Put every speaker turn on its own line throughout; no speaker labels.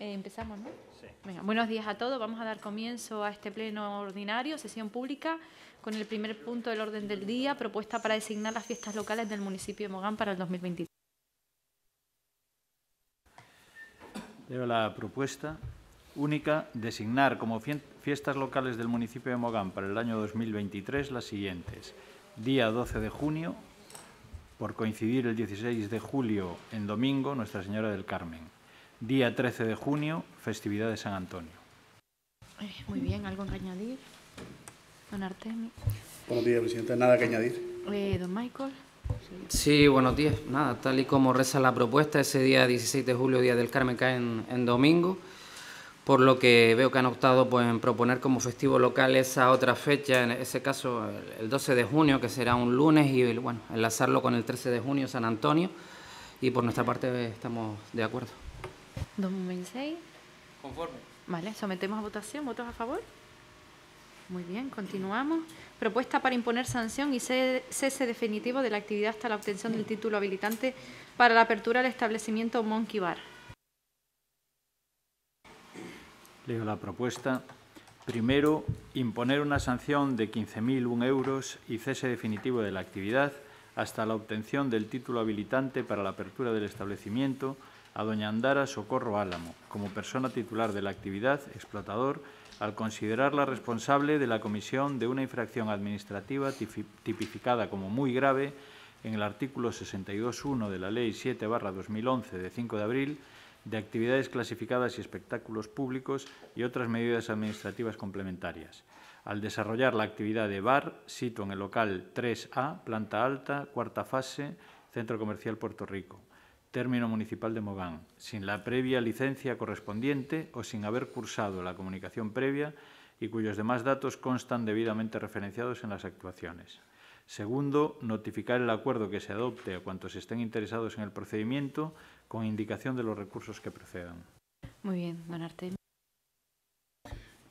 Eh, empezamos, ¿no? buenos días a todos. Vamos a dar comienzo a este pleno ordinario, sesión pública, con el primer punto del orden del día, propuesta para designar las fiestas locales del municipio de Mogán para el 2023.
Leo la propuesta única, designar como fiestas locales del municipio de Mogán para el año 2023 las siguientes. Día 12 de junio, por coincidir el 16 de julio en domingo, Nuestra Señora del Carmen día 13 de junio, festividad de San Antonio.
Muy bien, ¿algo que añadir? Don Artemio.
Buenos días, presidente. Nada que añadir.
Eh, don Michael.
Sí. buenos días. Nada, tal y como reza la propuesta, ese día 16 de julio, Día del Carmen, cae en, domingo, por lo que veo que han optado pues, en proponer como festivo local esa otra fecha, en ese caso el, el 12 de junio, que será un lunes, y bueno, enlazarlo con el 13 de junio, San Antonio, y por nuestra parte eh, estamos de acuerdo.
2.26. Conforme. Vale, sometemos a votación. ¿Votos a favor? Muy bien, continuamos. Propuesta para imponer sanción y cese definitivo de la actividad hasta la obtención del título habilitante para la apertura del establecimiento Monkey Bar.
Leo la propuesta. Primero, imponer una sanción de 15.001 euros y cese definitivo de la actividad hasta la obtención del título habilitante para la apertura del establecimiento a doña Andara Socorro Álamo como persona titular de la actividad explotador al considerarla responsable de la comisión de una infracción administrativa tipificada como muy grave en el artículo 62.1 de la Ley 7-2011 de 5 de abril de actividades clasificadas y espectáculos públicos y otras medidas administrativas complementarias, al desarrollar la actividad de bar, sito en el local 3A, planta alta, cuarta fase, Centro Comercial Puerto Rico, término municipal de Mogán, sin la previa licencia correspondiente o sin haber cursado la comunicación previa y cuyos demás datos constan debidamente referenciados en las actuaciones. Segundo, notificar el acuerdo que se adopte a cuantos estén interesados en el procedimiento con indicación
de los recursos que procedan.
Muy bien, don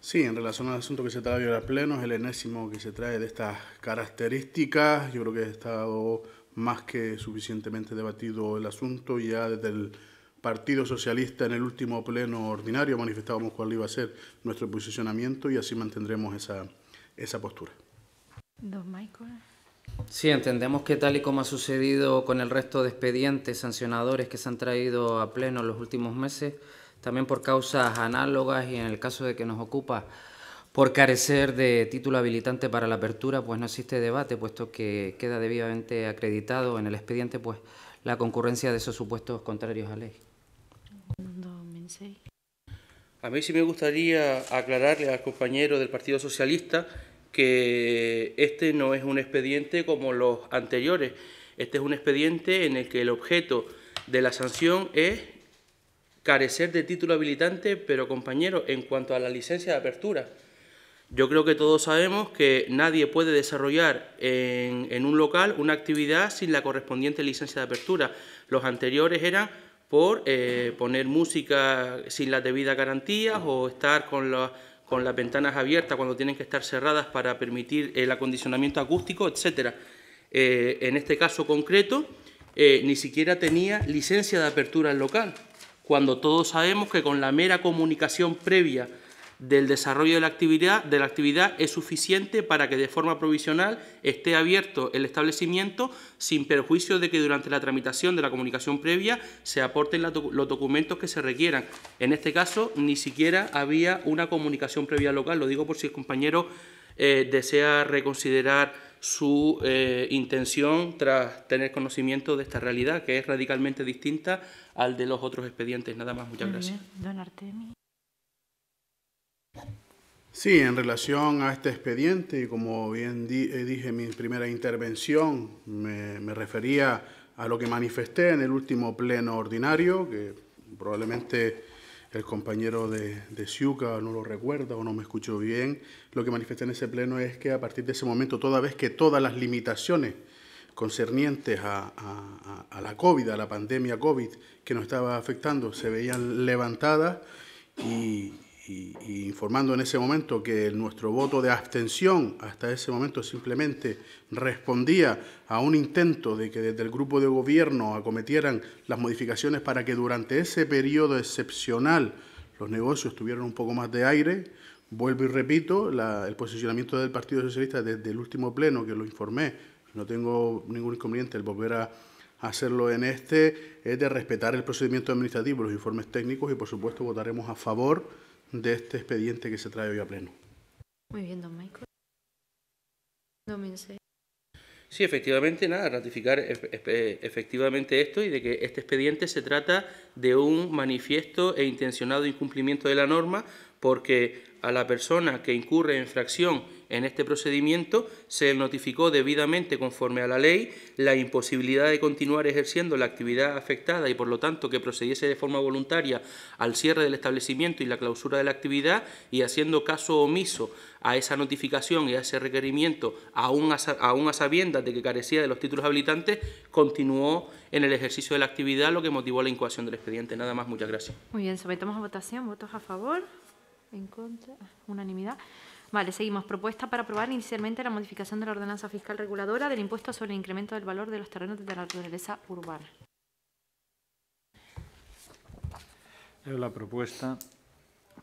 Sí, en relación al asunto que se trae a pleno, es el enésimo que se trae de estas características. Yo creo que he estado más que suficientemente debatido el asunto. Ya desde el Partido Socialista en el último pleno ordinario manifestábamos cuál iba a ser nuestro posicionamiento y así mantendremos esa, esa postura.
Don Michael.
Sí, entendemos que tal y como ha sucedido con el resto de expedientes sancionadores que se han traído a pleno en los últimos meses, también por causas análogas y en el caso de que nos ocupa por carecer de título habilitante para la apertura, pues no existe debate, puesto que queda debidamente acreditado en el expediente pues la concurrencia de esos supuestos contrarios a ley.
A mí sí me gustaría aclararle al compañero del Partido Socialista que este no es un expediente como los anteriores. Este es un expediente en el que el objeto de la sanción es carecer de título habilitante, pero compañero, en cuanto a la licencia de apertura, yo creo que todos sabemos que nadie puede desarrollar en, un local una actividad sin la correspondiente licencia de apertura. Los anteriores eran por eh, poner música sin las debidas garantías o estar con, las ventanas abiertas cuando tienen que estar cerradas para permitir el acondicionamiento acústico, etc. Eh, en este caso concreto, eh, ni siquiera tenía licencia de apertura el local, cuando todos sabemos que con la mera comunicación previa del desarrollo de la actividad, de la actividad es suficiente para que de forma provisional esté abierto el establecimiento sin perjuicio de que durante la tramitación de la comunicación previa se aporten los documentos que se requieran. En este caso, ni siquiera había una comunicación previa local, lo digo por si el compañero eh, desea reconsiderar su eh, intención tras tener conocimiento de esta realidad, que es radicalmente distinta al de los otros expedientes. Nada más, muchas gracias.
Sí, en relación a este expediente, y como bien eh, dije en mi primera intervención, me, refería a lo que manifesté en el último pleno ordinario, que probablemente el compañero de, de no lo recuerda o no me escuchó bien. Lo que manifesté en ese pleno es que a partir de ese momento, toda vez que todas las limitaciones concernientes a, a la COVID, a la pandemia COVID que nos estaba afectando, se veían levantadas y, y, informando en ese momento que nuestro voto de abstención hasta ese momento simplemente respondía a un intento de que desde el grupo de gobierno acometieran las modificaciones para que durante ese periodo excepcional los negocios tuvieran un poco más de aire. Vuelvo y repito, el posicionamiento del Partido Socialista desde el último pleno que lo informé, no tengo ningún inconveniente el volver a hacerlo en este, es de respetar el procedimiento administrativo, los informes técnicos y por supuesto votaremos a favor de este expediente que se trae hoy a pleno.
Muy bien, don Michael.
Sí,
efectivamente, nada, ratificar e-, e-, e-, efectivamente esto y de que este expediente se trata de un manifiesto e intencionado incumplimiento de la norma porque a la persona que incurre en fracción en este procedimiento se notificó debidamente conforme a la ley la imposibilidad de continuar ejerciendo la actividad afectada y por lo tanto que procediese de forma voluntaria al cierre del establecimiento y la clausura de la actividad y haciendo caso omiso a esa notificación y a ese requerimiento aún a, sabiendas de que carecía de los títulos habilitantes continuó en el ejercicio de la actividad lo que motivó la incoación del expediente. Nada más, muchas gracias.
Muy bien, sometemos a votación. ¿Votos a favor? En contra. Ah, unanimidad. Vale, seguimos. Propuesta para aprobar inicialmente la modificación de la ordenanza fiscal reguladora del impuesto sobre el incremento del valor de los terrenos de naturaleza urbana.
Leo la propuesta.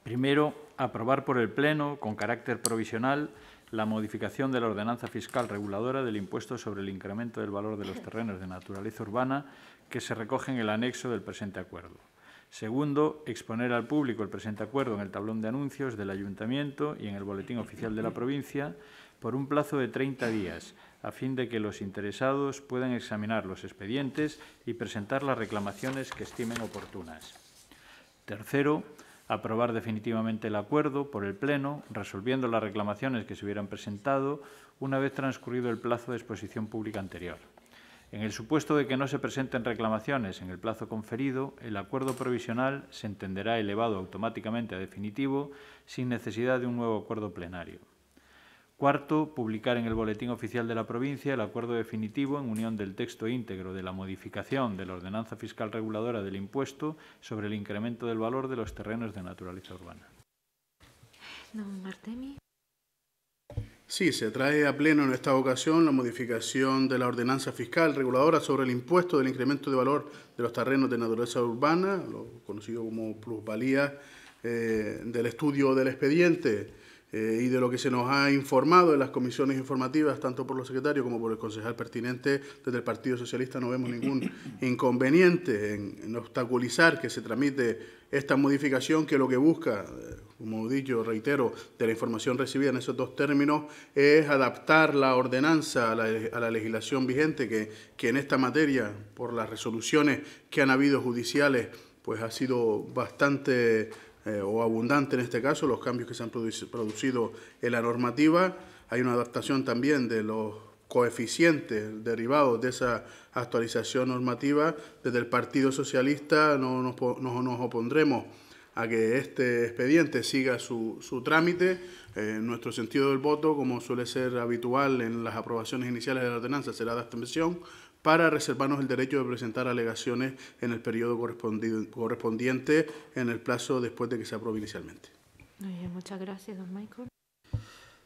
Primero, aprobar por el Pleno, con carácter provisional, la modificación de la ordenanza fiscal reguladora del impuesto sobre el incremento del valor de los terrenos de naturaleza urbana que se recoge en el anexo del presente acuerdo. Segundo, exponer al público el presente acuerdo en el tablón de anuncios del Ayuntamiento y en el Boletín Oficial de la provincia por un plazo de 30 días, a fin de que los interesados puedan examinar los expedientes y presentar las reclamaciones que estimen oportunas. Tercero, aprobar definitivamente el acuerdo por el Pleno, resolviendo las reclamaciones que se hubieran presentado una vez transcurrido el plazo de exposición pública anterior. En el supuesto de que no se presenten reclamaciones en el plazo conferido, el acuerdo provisional se entenderá elevado automáticamente a definitivo sin necesidad de un nuevo acuerdo plenario. Cuarto, publicar en el Boletín Oficial de la Provincia el acuerdo definitivo en unión del texto íntegro de la modificación de la Ordenanza Fiscal Reguladora del Impuesto
sobre el incremento del valor de los terrenos de naturaleza urbana. Sí, se trae a pleno en esta ocasión la modificación de la ordenanza fiscal reguladora sobre el impuesto del incremento de valor de los terrenos de naturaleza urbana, lo conocido como plusvalía eh, del estudio del expediente eh, y de lo que se nos ha informado en las comisiones informativas, tanto por los secretarios como por el concejal pertinente, desde el Partido Socialista no vemos ningún inconveniente en, obstaculizar que se tramite esta modificación que lo que busca, eh, como dicho, reitero, de la información recibida en esos dos términos, es adaptar la ordenanza a la, legislación vigente que, que, en esta materia, por las resoluciones que han habido judiciales, pues ha sido bastante eh, o abundante en este caso los cambios que se han producido en la normativa. Hay una adaptación también de los coeficientes derivados de esa actualización normativa. Desde el Partido Socialista no, nos opondremos a que este expediente siga su, su trámite. Eh, nuestro sentido del voto, como suele ser habitual en las aprobaciones iniciales de la ordenanza, será de abstención para reservarnos el derecho de presentar alegaciones en el periodo correspondiente en el plazo después de que se apruebe inicialmente.
muchas gracias, don Michael.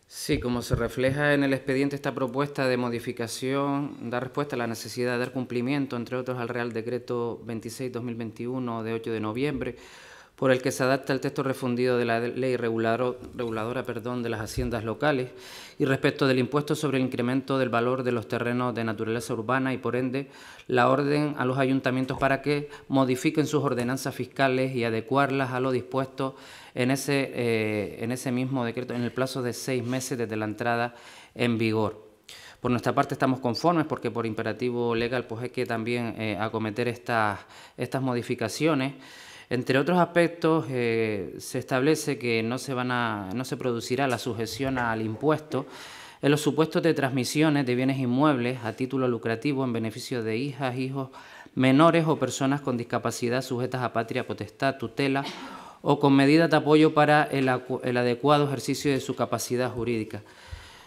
Sí, como se refleja en el expediente, esta propuesta de modificación da respuesta a la necesidad de dar cumplimiento, entre otros, al Real Decreto 26-2021 de 8 de noviembre por el que se adapta el texto refundido de la ley reguladora de las haciendas locales y respecto del impuesto sobre el incremento del valor de los terrenos de naturaleza urbana y por ende la orden a los ayuntamientos para que modifiquen sus ordenanzas fiscales y adecuarlas a lo dispuesto en ese, eh, en ese mismo decreto en el plazo de seis meses desde la entrada en vigor. Por nuestra parte estamos conformes porque por imperativo legal pues hay que también eh, acometer estas, estas modificaciones. Entre otros aspectos, eh, se establece que no se, producirá la sujeción al impuesto en los supuestos de transmisiones de bienes inmuebles a título lucrativo en beneficio de hijas, hijos menores o personas con discapacidad sujetas a patria, potestad, tutela o con medidas de apoyo para el adecuado ejercicio de su capacidad jurídica.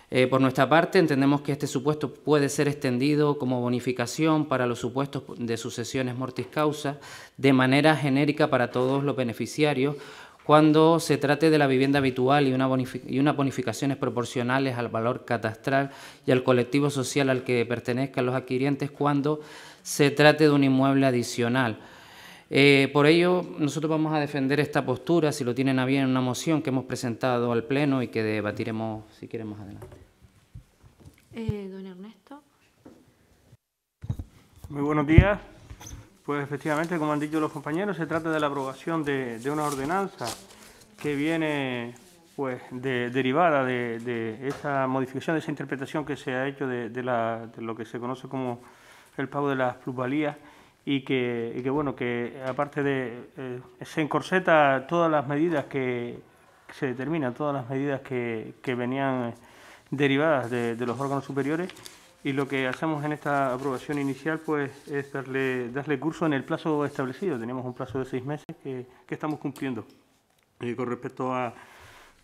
Eh, por nuestra parte, entendemos que este supuesto puede ser extendido como bonificación para los supuestos de sucesiones mortis causa de manera genérica para todos los beneficiarios cuando se trate de la vivienda habitual y unas bonificaciones proporcionales al valor catastral y al colectivo social al que pertenezcan los adquirientes cuando se trate de un inmueble adicional. Eh, por ello, nosotros vamos a defender esta postura, si lo tienen a bien, en una moción que hemos presentado al Pleno y que debatiremos, si queremos, adelante.
Eh, don Ernesto.
Muy buenos días. Pues efectivamente, como han dicho los compañeros, se trata de la aprobación de, una ordenanza que viene pues derivada de, de, esa modificación, de esa interpretación que se ha hecho de, de lo que se conoce como el pago de las plusvalías y que, bueno, que aparte de, ese eh, se encorseta todas las medidas que, se determinan, todas las medidas que, venían derivadas de, los órganos superiores y lo que hacemos en esta aprobación inicial pues es darle, darle curso en el plazo establecido. Tenemos un plazo de seis meses que, estamos cumpliendo. Y con respecto a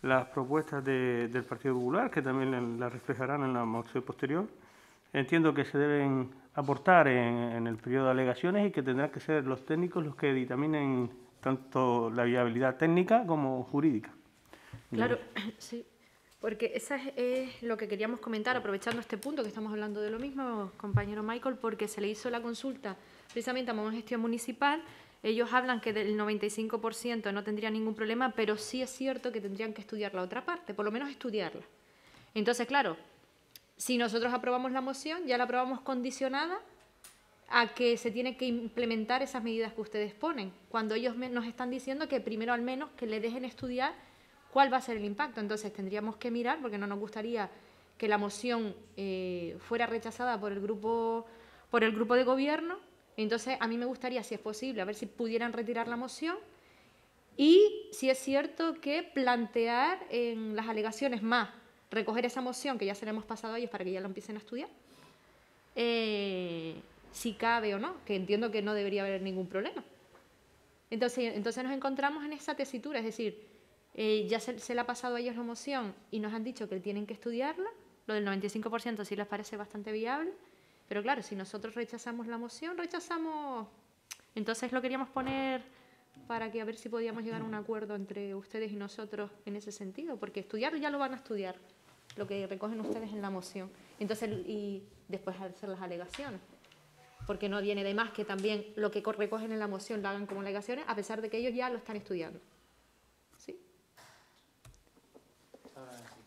las propuestas del Partido Popular, que también las reflejarán en la moción posterior, entiendo que se deben aportar en, el periodo de alegaciones y que tendrán que ser los técnicos los que dictaminen tanto la viabilidad técnica como jurídica. Claro,
sí. Porque eso es, lo que queríamos comentar, aprovechando este punto que estamos hablando de lo mismo, compañero Michael, porque se le hizo la consulta precisamente a la Gestión Municipal. Ellos hablan que del 95% no tendría ningún problema, pero sí es cierto que tendrían que estudiar la otra parte, por lo menos estudiarla. Entonces, claro, si nosotros aprobamos la moción, ya la aprobamos condicionada a que se tiene que implementar esas medidas que ustedes ponen, cuando ellos nos están diciendo que primero al menos que le dejen estudiar cuál va a ser el impacto. Entonces tendríamos que mirar, porque no nos gustaría que la moción eh, fuera rechazada por el grupo por el grupo de gobierno. Entonces, a mí me gustaría, si es posible, a ver si pudieran retirar la moción y si es cierto que plantear en las alegaciones más recoger esa moción que ya se la hemos pasado a ellos para que ya la empiecen a estudiar, eh, si cabe o no, que entiendo que no debería haber ningún problema. Entonces, entonces nos encontramos en esa tesitura, es decir, eh, ya se, se, le ha pasado a ellos la moción y nos han dicho que tienen que estudiarla, lo del 95% sí les parece bastante viable, pero claro, si nosotros rechazamos la moción, rechazamos... Entonces lo queríamos poner para que a ver si podíamos llegar a un acuerdo entre ustedes y nosotros en ese sentido, porque estudiar ya lo van a estudiar, lo que recogen ustedes en la moción. Entonces, y después hacer las alegaciones, porque no viene de más que también lo que recogen en la moción lo hagan como alegaciones, a pesar de que ellos ya lo están estudiando. ¿Sí?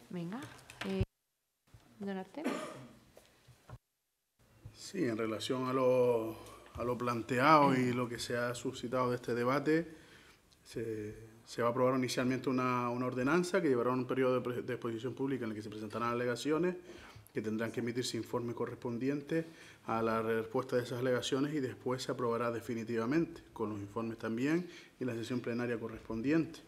Venga, eh,
Sí, en relación a los a lo planteado y lo que se ha suscitado de este debate, se, va a aprobar inicialmente una, ordenanza que llevará un periodo de, de, exposición pública en el que se presentarán alegaciones, que tendrán que emitirse informes correspondientes a la respuesta de esas alegaciones y después se aprobará definitivamente, con los informes también y la sesión plenaria correspondiente.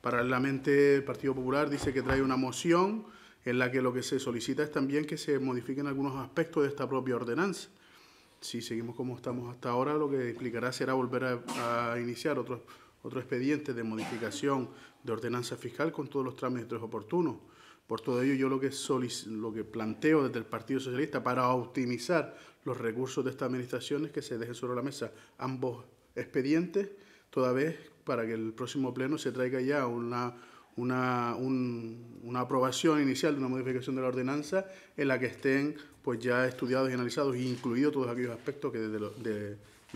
Paralelamente, el Partido Popular dice que trae una moción en la que lo que se solicita es también que se modifiquen algunos aspectos de esta propia ordenanza si seguimos como estamos hasta ahora, lo que implicará será volver a, iniciar otro, otro expediente de modificación de ordenanza fiscal con todos los trámites oportunos. Por todo ello, yo lo que, lo que planteo desde el Partido Socialista para optimizar los recursos de esta administración es que se dejen sobre la mesa ambos expedientes, toda vez para que el próximo pleno se traiga ya una una, una aprobación inicial de una modificación de la ordenanza en la que estén pues ya estudiados y analizados e incluidos todos aquellos aspectos que desde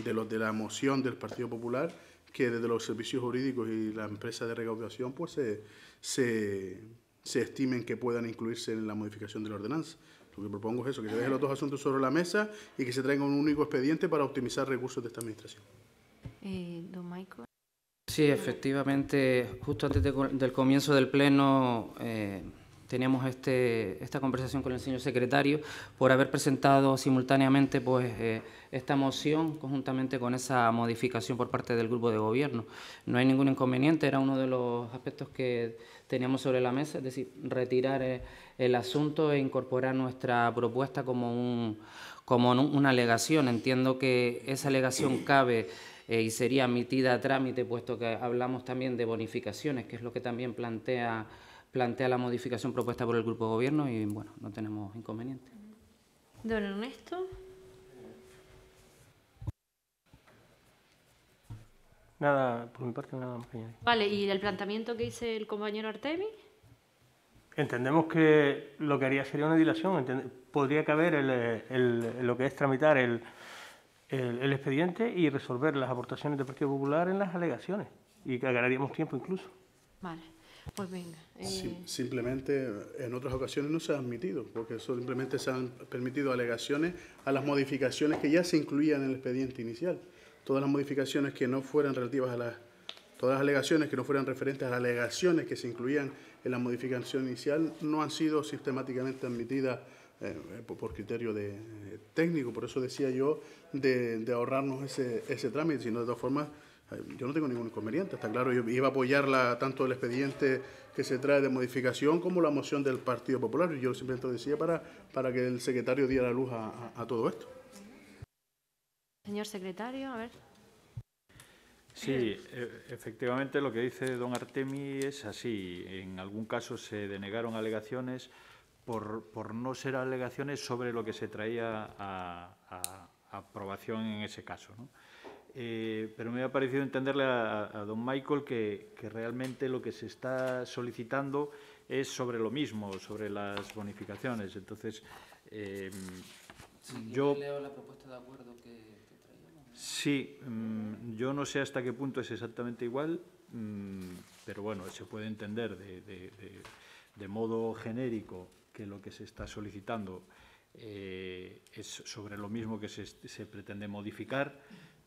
de, los de la moción del Partido Popular que desde los servicios jurídicos y la empresa de recaudación pues se, se, estimen que puedan incluirse en la modificación de la ordenanza. Lo que propongo es eso, que se dejen los dos asuntos sobre la mesa y que se traiga un único expediente para optimizar recursos de esta Administración.
Eh, don Michael.
Sí, efectivamente, justo antes del comienzo del Pleno eh, teníamos este, esta conversación con el señor secretario por haber presentado simultáneamente pues, eh, esta moción conjuntamente con esa modificación por parte del grupo de gobierno. No hay ningún inconveniente, era uno de los aspectos que teníamos sobre la mesa, es decir, retirar eh, el asunto e incorporar nuestra propuesta como, un, como una alegación. Entiendo que esa alegación cabe eh, y sería admitida a trámite, puesto que hablamos también de bonificaciones, que es lo que también plantea, plantea la modificación propuesta por el Grupo de Gobierno y, bueno, no tenemos inconveniente.
Don Ernesto.
Nada,
por mi parte, nada más
Vale, ¿y el planteamiento que hice el compañero Artemi?
Entendemos que lo que haría sería una dilación. Podría caber el, lo que es tramitar el, el, expediente y resolver las aportaciones del Partido Popular en las
alegaciones. Y
ganaríamos tiempo incluso.
Vale. Pues venga. Eh.
simplemente en otras ocasiones no se ha admitido, porque simplemente se han permitido alegaciones a las modificaciones que ya se incluían en el expediente inicial. Todas las modificaciones que no fueran relativas a las. Todas las alegaciones que no fueran referentes a las alegaciones que se incluían en la modificación inicial no han sido sistemáticamente admitidas eh, por criterio de, eh, técnico, por eso decía yo de, ahorrarnos ese, ese trámite, sino de todas formas eh, yo no tengo ningún inconveniente, está claro, yo iba a apoyar tanto el expediente que se trae de modificación como la moción del Partido Popular, yo simplemente lo decía para, para que el secretario diera luz a, a todo esto.
Señor secretario, a ver.
Sí,
e, efectivamente lo que dice don Artemi es así. En algún caso se denegaron alegaciones por, por no ser alegaciones sobre lo que se traía a, aprobación en ese caso. ¿no? Eh, pero me ha parecido entenderle a, don Michael que, que, realmente lo que se está solicitando es sobre lo mismo, sobre las bonificaciones. Entonces, em, yo...
leo la propuesta de acuerdo que,
traíamos. Sí, mm, yo no sé hasta qué punto es exactamente igual, mm, pero bueno, se puede entender de, de modo genérico que lo que se está solicitando eh, es sobre lo mismo que se, pretende modificar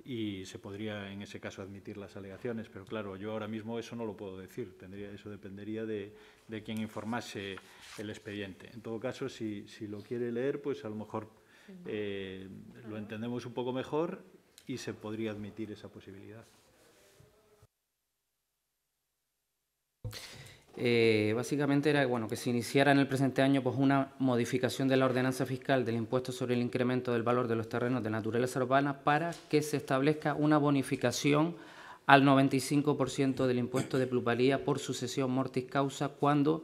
y se podría, en ese caso, admitir las alegaciones. Pero, claro, yo ahora mismo eso no lo puedo decir. Tendría, eso dependería de, de quien informase el expediente. En todo caso, si, lo quiere leer, pues a lo mejor eh, lo entendemos un poco mejor y se podría admitir esa posibilidad.
Eh, básicamente era bueno, que se iniciara en el presente año pues, una modificación de la ordenanza fiscal del impuesto sobre el incremento del valor de los terrenos de naturaleza urbana para que se establezca una bonificación al 95% del impuesto de plusvalía por sucesión mortis causa cuando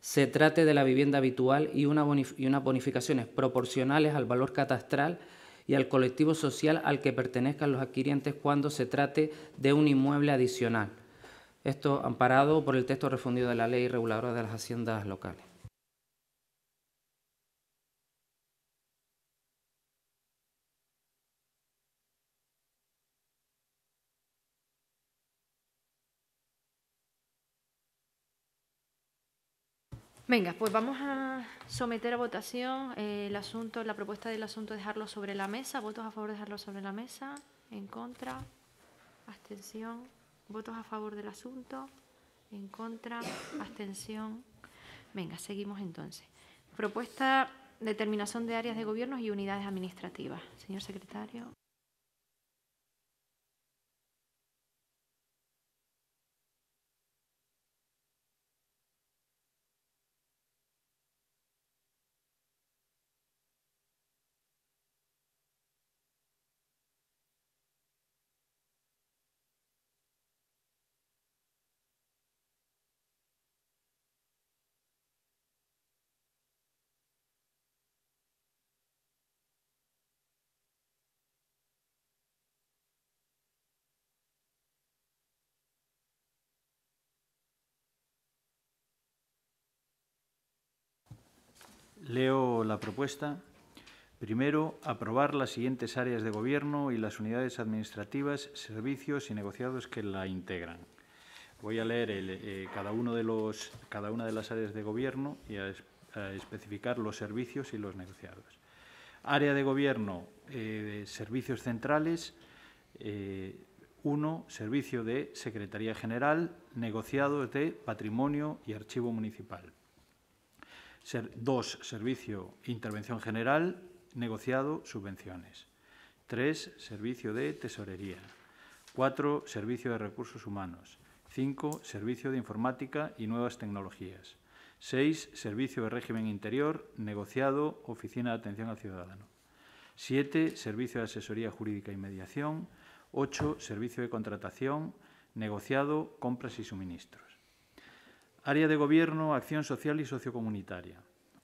se trate de la vivienda habitual y, una y unas bonificaciones proporcionales al valor catastral y al colectivo social al que pertenezcan los adquirientes cuando se trate de un inmueble adicional. Esto amparado por el texto refundido de la Ley Reguladora de las Haciendas Locales.
Venga, pues vamos a someter a votación eh, el asunto, la propuesta del asunto, dejarlo sobre la mesa. ¿Votos a favor de dejarlo sobre la mesa? ¿En contra? ¿Abstención? ¿Votos a favor del asunto? ¿En contra? ¿Abstención? Venga, seguimos entonces. Propuesta determinación de áreas de gobierno y unidades administrativas. Señor secretario.
Leo la propuesta. Primero, aprobar las siguientes áreas de gobierno y las unidades administrativas, servicios y negociados que la integran. Voy a leer eh, cada, una de las áreas de gobierno y a, especificar los servicios y los negociados. Área de gobierno, eh, servicios centrales, eh, Uno, servicio de Secretaría General, negociados de Patrimonio y Archivo Municipal dos, servicio intervención general, negociado, subvenciones. Tres, servicio de tesorería. Cuatro, servicio de recursos humanos. Cinco, servicio de informática y nuevas tecnologías. Seis, servicio de régimen interior, negociado, oficina de atención al ciudadano. Siete, servicio de asesoría jurídica y mediación. Ocho, servicio de contratación, negociado, compras y suministros. Área de Gobierno, Acción Social y Sociocomunitaria.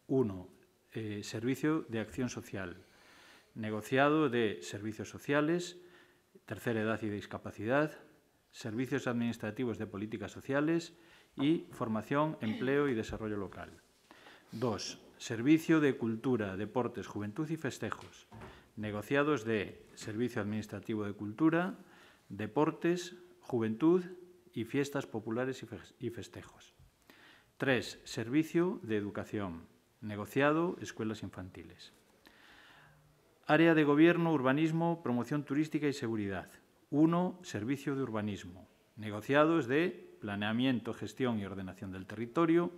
1. Eh, servicio de Acción Social. Negociado de Servicios Sociales, Tercera Edad y Discapacidad, Servicios Administrativos de Políticas Sociales y Formación, Empleo y Desarrollo Local. 2. Servicio de Cultura, Deportes, Juventud y Festejos. Negociados de Servicio Administrativo de Cultura, Deportes, Juventud y Fiestas Populares y Festejos. 3. Servicio de educación. Negociado, escuelas infantiles. Área de Gobierno, Urbanismo, Promoción Turística y Seguridad. 1. Servicio de Urbanismo. Negociados de Planeamiento, Gestión y Ordenación del Territorio.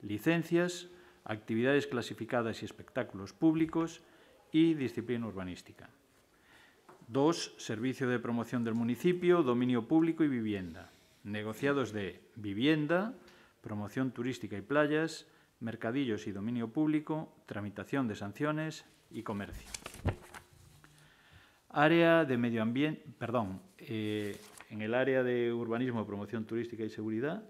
Licencias, Actividades Clasificadas y Espectáculos Públicos y Disciplina Urbanística. 2. Servicio de Promoción del Municipio, Dominio Público y Vivienda. Negociados de Vivienda, promoción turística y playas, mercadillos y dominio público, tramitación de sanciones y comercio. Área de medio ambiente, perdón, eh, en el área de urbanismo, promoción turística y seguridad,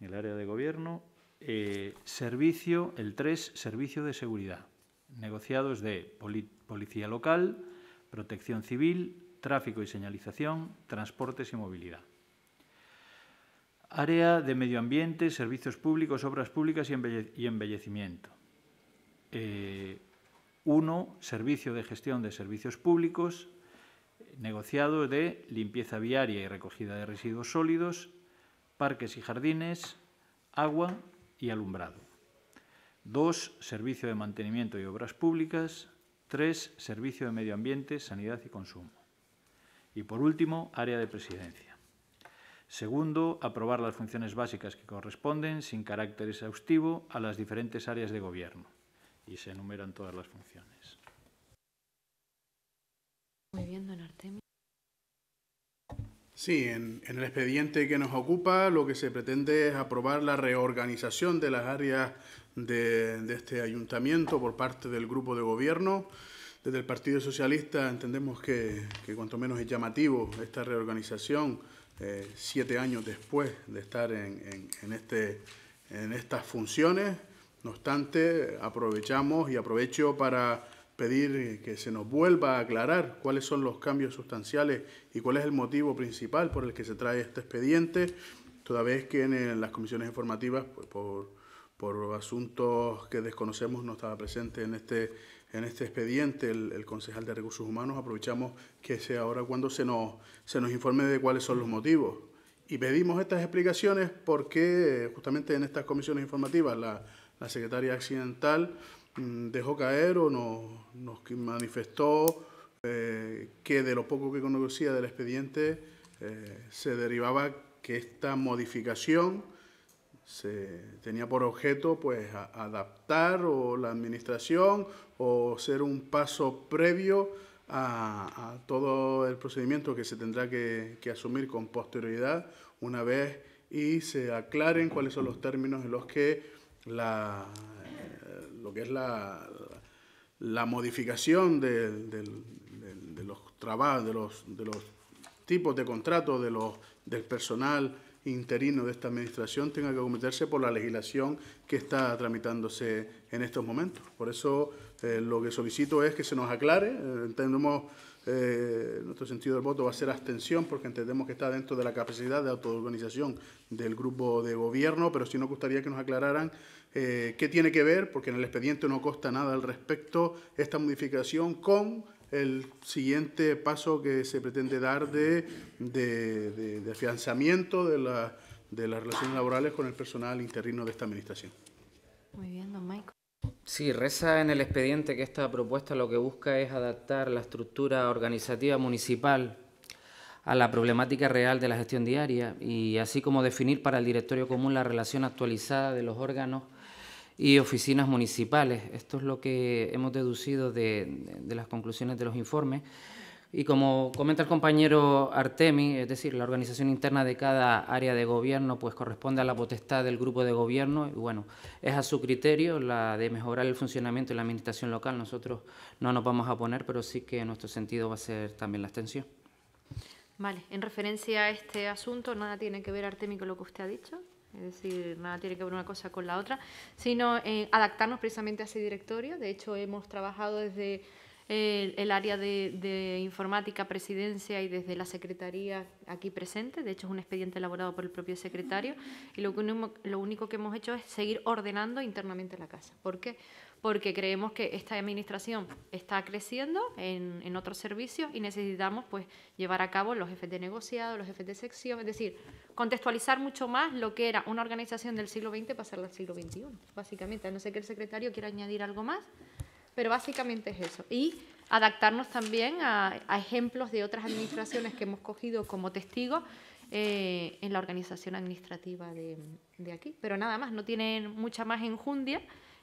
en el área de gobierno, eh, servicio, el 3, servicio de seguridad, negociados de policía local, protección civil, tráfico y señalización, transportes y movilidad. Área de Medio Ambiente, Servicios Públicos, Obras Públicas y Embellecimiento. Eh, uno, Servicio de Gestión de Servicios Públicos, negociado de limpieza viaria y recogida de residuos sólidos, parques y jardines, agua y alumbrado. 2. Servicio de mantenimiento y obras públicas. 3. Servicio de medio ambiente, sanidad y consumo. Y por último, área de presidencia. Segundo, aprobar las funciones básicas que corresponden, sin carácter exhaustivo, a las diferentes áreas de gobierno. Y se enumeran todas las funciones.
Muy bien, don Artemio. Sí, en, el expediente que nos ocupa lo que se pretende es aprobar la reorganización de las áreas de, este ayuntamiento por parte del grupo de gobierno. Desde el Partido Socialista entendemos que, que cuanto menos es llamativo esta reorganización eh, siete años después de estar en, en, este, en estas funciones. No obstante, aprovechamos y aprovecho para pedir que se nos vuelva a aclarar cuáles son los cambios sustanciales y cuál es el motivo principal por el que se trae este expediente, toda vez que en las comisiones informativas, pues, por, por asuntos que desconocemos, no estaba presente en este en este expediente, el, concejal de Recursos Humanos, aprovechamos que sea ahora cuando se nos, se nos informe de cuáles son los motivos. Y pedimos estas explicaciones porque justamente en estas comisiones informativas la, la secretaria accidental mm, dejó caer o nos, nos manifestó eh, que de lo poco que conocía del expediente eh, se derivaba que esta modificación se tenía por objeto pues adaptar o la administración o ser un paso previo a, todo el procedimiento que se tendrá que, asumir con posterioridad una vez y se aclaren cuáles son los términos en los que la, lo que es la, la modificación de, los trabajos, de los, de los tipos de contratos de los, del personal interino de esta administración tenga que acometerse por la legislación que está tramitándose en estos momentos. Por eso eh, lo que solicito es que se nos aclare, eh, entendemos, eh, nuestro sentido del voto va a ser abstención porque entendemos que está dentro de la capacidad de autoorganización del grupo de gobierno, pero sí nos gustaría que nos aclararan eh, qué tiene que ver, porque en el expediente no consta nada al respecto, esta modificación con el siguiente paso que se pretende dar de, de, de, afianzamiento de, de las relaciones laborales con el personal interino de esta administración.
Muy bien, don Michael.
Sí, reza en el expediente que esta propuesta lo que busca es adaptar la
estructura organizativa municipal a la problemática real de la gestión diaria y así como definir para el directorio común la relación actualizada de los órganos y oficinas municipales. Esto es lo que hemos deducido de, las conclusiones de los informes. Y como comenta el compañero Artemi, es decir, la organización interna de cada área de gobierno pues corresponde a la potestad del grupo de gobierno y bueno, es a su criterio la de mejorar el funcionamiento de la administración local. Nosotros no nos vamos a poner, pero sí que nuestro sentido va a ser también la extensión.
Vale, en referencia a este asunto, nada tiene que ver Artemi con lo que usted ha dicho es decir, nada tiene que ver una cosa con la otra, sino eh, adaptarnos precisamente a ese directorio. De hecho, hemos trabajado desde el, área de, informática, presidencia y desde la secretaría aquí presente. De hecho, es un expediente elaborado por el propio secretario. Y lo, que lo único que hemos hecho es seguir ordenando internamente la casa. ¿Por qué? porque creemos que esta administración está creciendo en, otros servicios y necesitamos pues llevar a cabo los jefes de negociado, los jefes de sección, es decir, contextualizar mucho más lo que era una organización del siglo XX pasar al siglo XXI, básicamente. no sé que el secretario quiera añadir algo más, pero básicamente es eso. Y adaptarnos también a, ejemplos de otras administraciones que hemos cogido como testigos eh, en la organización administrativa de aquí. Pero nada más, no tienen mucha más enjundia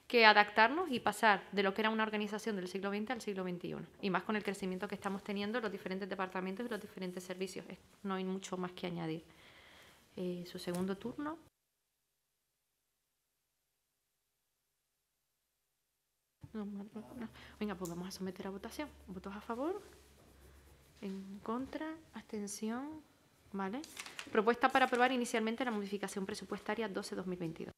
que adaptarnos y pasar de lo que era una organización del siglo XX al siglo XXI. Y más con el crecimiento que estamos teniendo los diferentes departamentos y los diferentes servicios. No hay mucho más que añadir. Eh, su segundo turno. Venga, pues vamos a someter a votación. ¿Votos a favor? ¿En contra? ¿Abstención? ¿Vale? Propuesta para aprobar inicialmente la modificación presupuestaria 12-2022.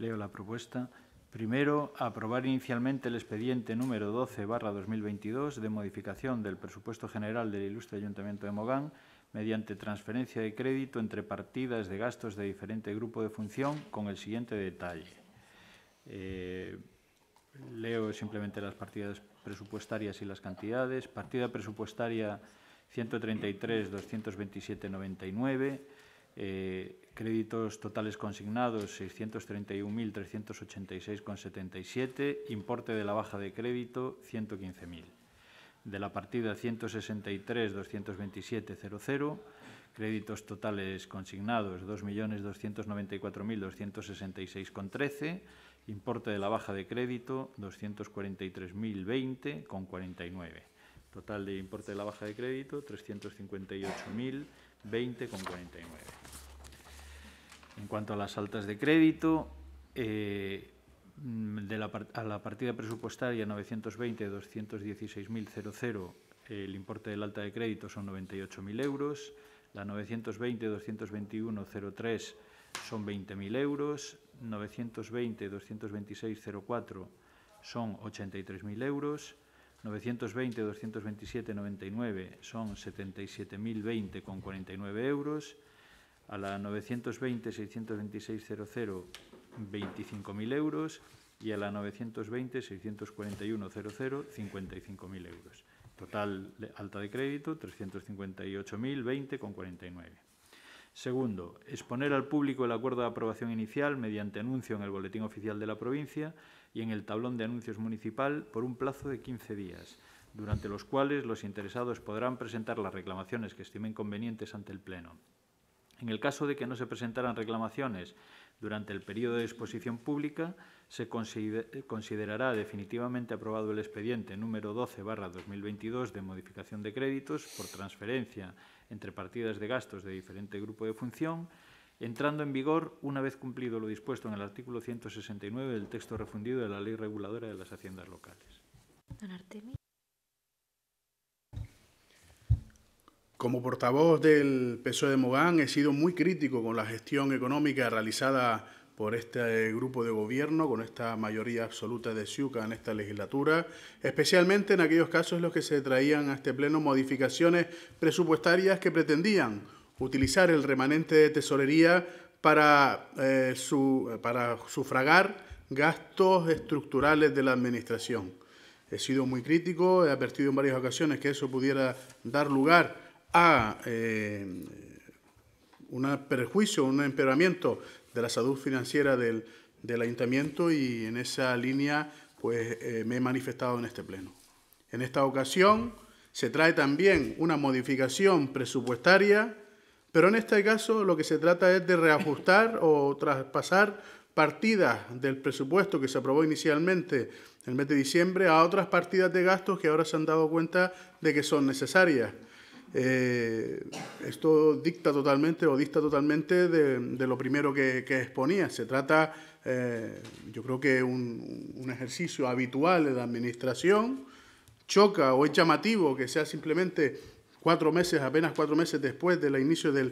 Leo la propuesta. Primero, aprobar inicialmente el expediente número 12 2022 de modificación del presupuesto general del ilustre Ayuntamiento de Mogán mediante transferencia de crédito entre partidas de gastos de diferente grupo de función con el siguiente detalle. Eh, leo simplemente las partidas presupuestarias y las cantidades. Partida presupuestaria 133 227 99 eh, créditos totales consignados 631.386,77, importe de la baja de crédito 115.000. De la partida 163.227.00, créditos totales consignados 2.294.266,13, importe de la baja de crédito 243.020,49. Total de importe de la baja de crédito 358.000 20,49. En cuanto a las altas de crédito, eh, a la partida presupuestaria 920-216.00, el importe del alta de crédito son 98.000 euros, la 920 221 son 20.000 euros, 920 226 son 83.000 euros, 920, 227, 99 son 77.020 con 49 euros. A la 920, 626, 00, 25.000 euros. Y a la 920, 641, 00, 55.000 euros. Total alta de crédito, 358.020,49. con Segundo, exponer al público el acuerdo de aprobación inicial mediante anuncio en el Boletín Oficial de la Provincia y en el tablón de anuncios municipal por un plazo de 15 días, durante los cuales los interesados podrán presentar las reclamaciones que estimen convenientes ante el Pleno. En el caso de que no se presentaran reclamaciones durante el periodo de exposición pública, se considerará definitivamente aprobado el expediente número 12-2022 de modificación de créditos por transferencia entre partidas de gastos de diferente grupo de función entrando en vigor una vez cumplido lo dispuesto en el artículo 169 del texto refundido de la Ley Reguladora de las
Haciendas Locales. Como portavoz del PSOE de Mogán he sido muy crítico con la gestión económica realizada por este grupo de gobierno, con esta mayoría absoluta de Ciuca en esta legislatura, especialmente en aquellos casos en los que se traían a este pleno modificaciones presupuestarias que pretendían utilizar el remanente de tesorería para, eh, su, para sufragar gastos estructurales de la Administración. He sido muy crítico, he advertido en varias ocasiones que eso pudiera dar lugar a eh, un perjuicio, un empeoramiento de la salud financiera del, del Ayuntamiento y en esa línea pues, eh, me he manifestado en este Pleno. En esta ocasión se trae también una modificación presupuestaria pero en este caso lo que se trata es de reajustar o traspasar partidas del presupuesto que se aprobó inicialmente en el mes de diciembre a otras partidas de gastos que ahora se han dado cuenta de que son necesarias. Eh, esto dicta totalmente o dista totalmente de, lo primero que, exponía. Se trata, eh, yo creo que un, un ejercicio habitual de la Administración. Choca o es llamativo que sea simplemente cuatro meses, apenas cuatro meses después del inicio de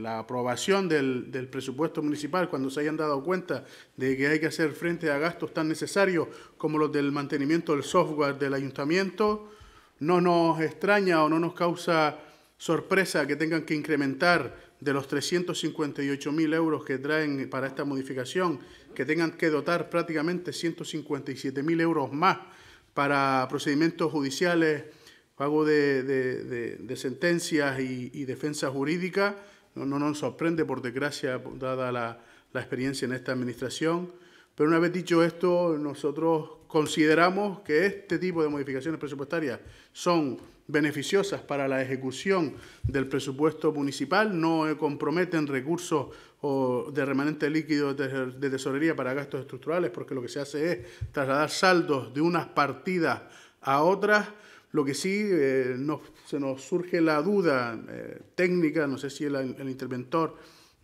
la aprobación del, del presupuesto municipal, cuando se hayan dado cuenta de que hay que hacer frente a gastos tan necesarios como los del mantenimiento del software del ayuntamiento, no nos extraña o no nos causa sorpresa que tengan que incrementar de los 358 mil euros que traen para esta modificación, que tengan que dotar prácticamente 157 mil euros más para procedimientos judiciales pago de, sentencias y, defensa jurídica. No, nos sorprende, por desgracia, dada la, experiencia en esta administración. Pero una vez dicho esto, nosotros consideramos que este tipo de modificaciones presupuestarias son beneficiosas para la ejecución del presupuesto municipal, no comprometen recursos de remanente líquido de tesorería para gastos estructurales, porque lo que se hace es trasladar saldos de unas partidas a otras lo que sí eh, se nos surge la duda eh, técnica, no sé si el, interventor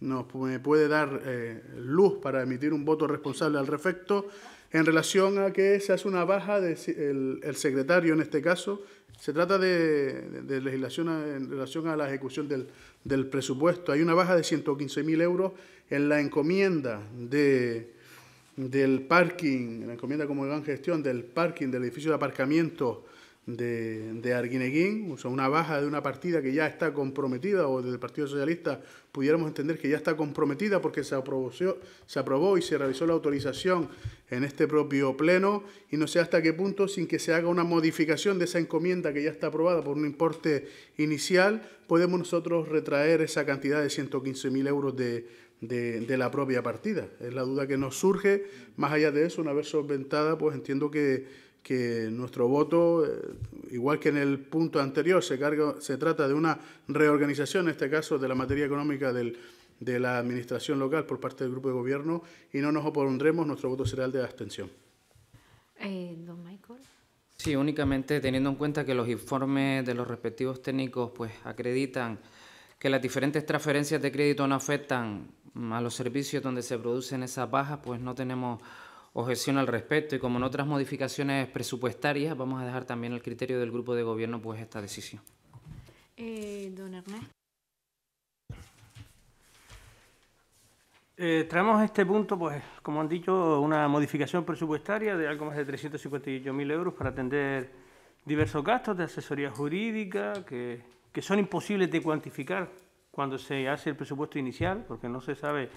nos puede dar eh, luz para emitir un voto responsable al respecto, en relación a que se hace una baja del de, el secretario en este caso. Se trata de, legislación en relación a la ejecución del, presupuesto. Hay una baja de 115.000 euros en la encomienda del parking, en la encomienda como gran gestión del parking del edificio de aparcamiento de, de Arguineguín, o sea, una baja de una partida que ya está comprometida, o del Partido Socialista pudiéramos entender que ya está comprometida porque se aprobó, se aprobó y se realizó la autorización en este propio pleno, y no sé hasta qué punto, sin que se haga una modificación de esa encomienda que ya está aprobada por un importe inicial, podemos nosotros retraer esa cantidad de 115.000 euros de, de, la propia partida. Es la duda que nos surge. Más allá de eso, una vez solventada, pues entiendo que que nuestro voto, eh, igual que en el punto anterior, se, carga, se trata de una reorganización, en este caso, de la materia económica del, de la Administración local por parte del Grupo de Gobierno y no nos opondremos, nuestro voto será el de abstención.
Eh, don Michael.
Sí, únicamente teniendo en cuenta que los informes de los respectivos técnicos pues acreditan que las diferentes transferencias de crédito no afectan a los servicios donde se producen esas bajas, pues no tenemos objeción al respecto y como en otras modificaciones presupuestarias vamos a dejar también al criterio del grupo de gobierno pues esta decisión.
Eh, don Ernesto.
Eh, traemos a este punto, pues, como han dicho, una modificación presupuestaria de algo más de mil euros para atender diversos gastos de asesoría jurídica que, que son imposibles de cuantificar cuando se hace el presupuesto inicial, porque no se sabe,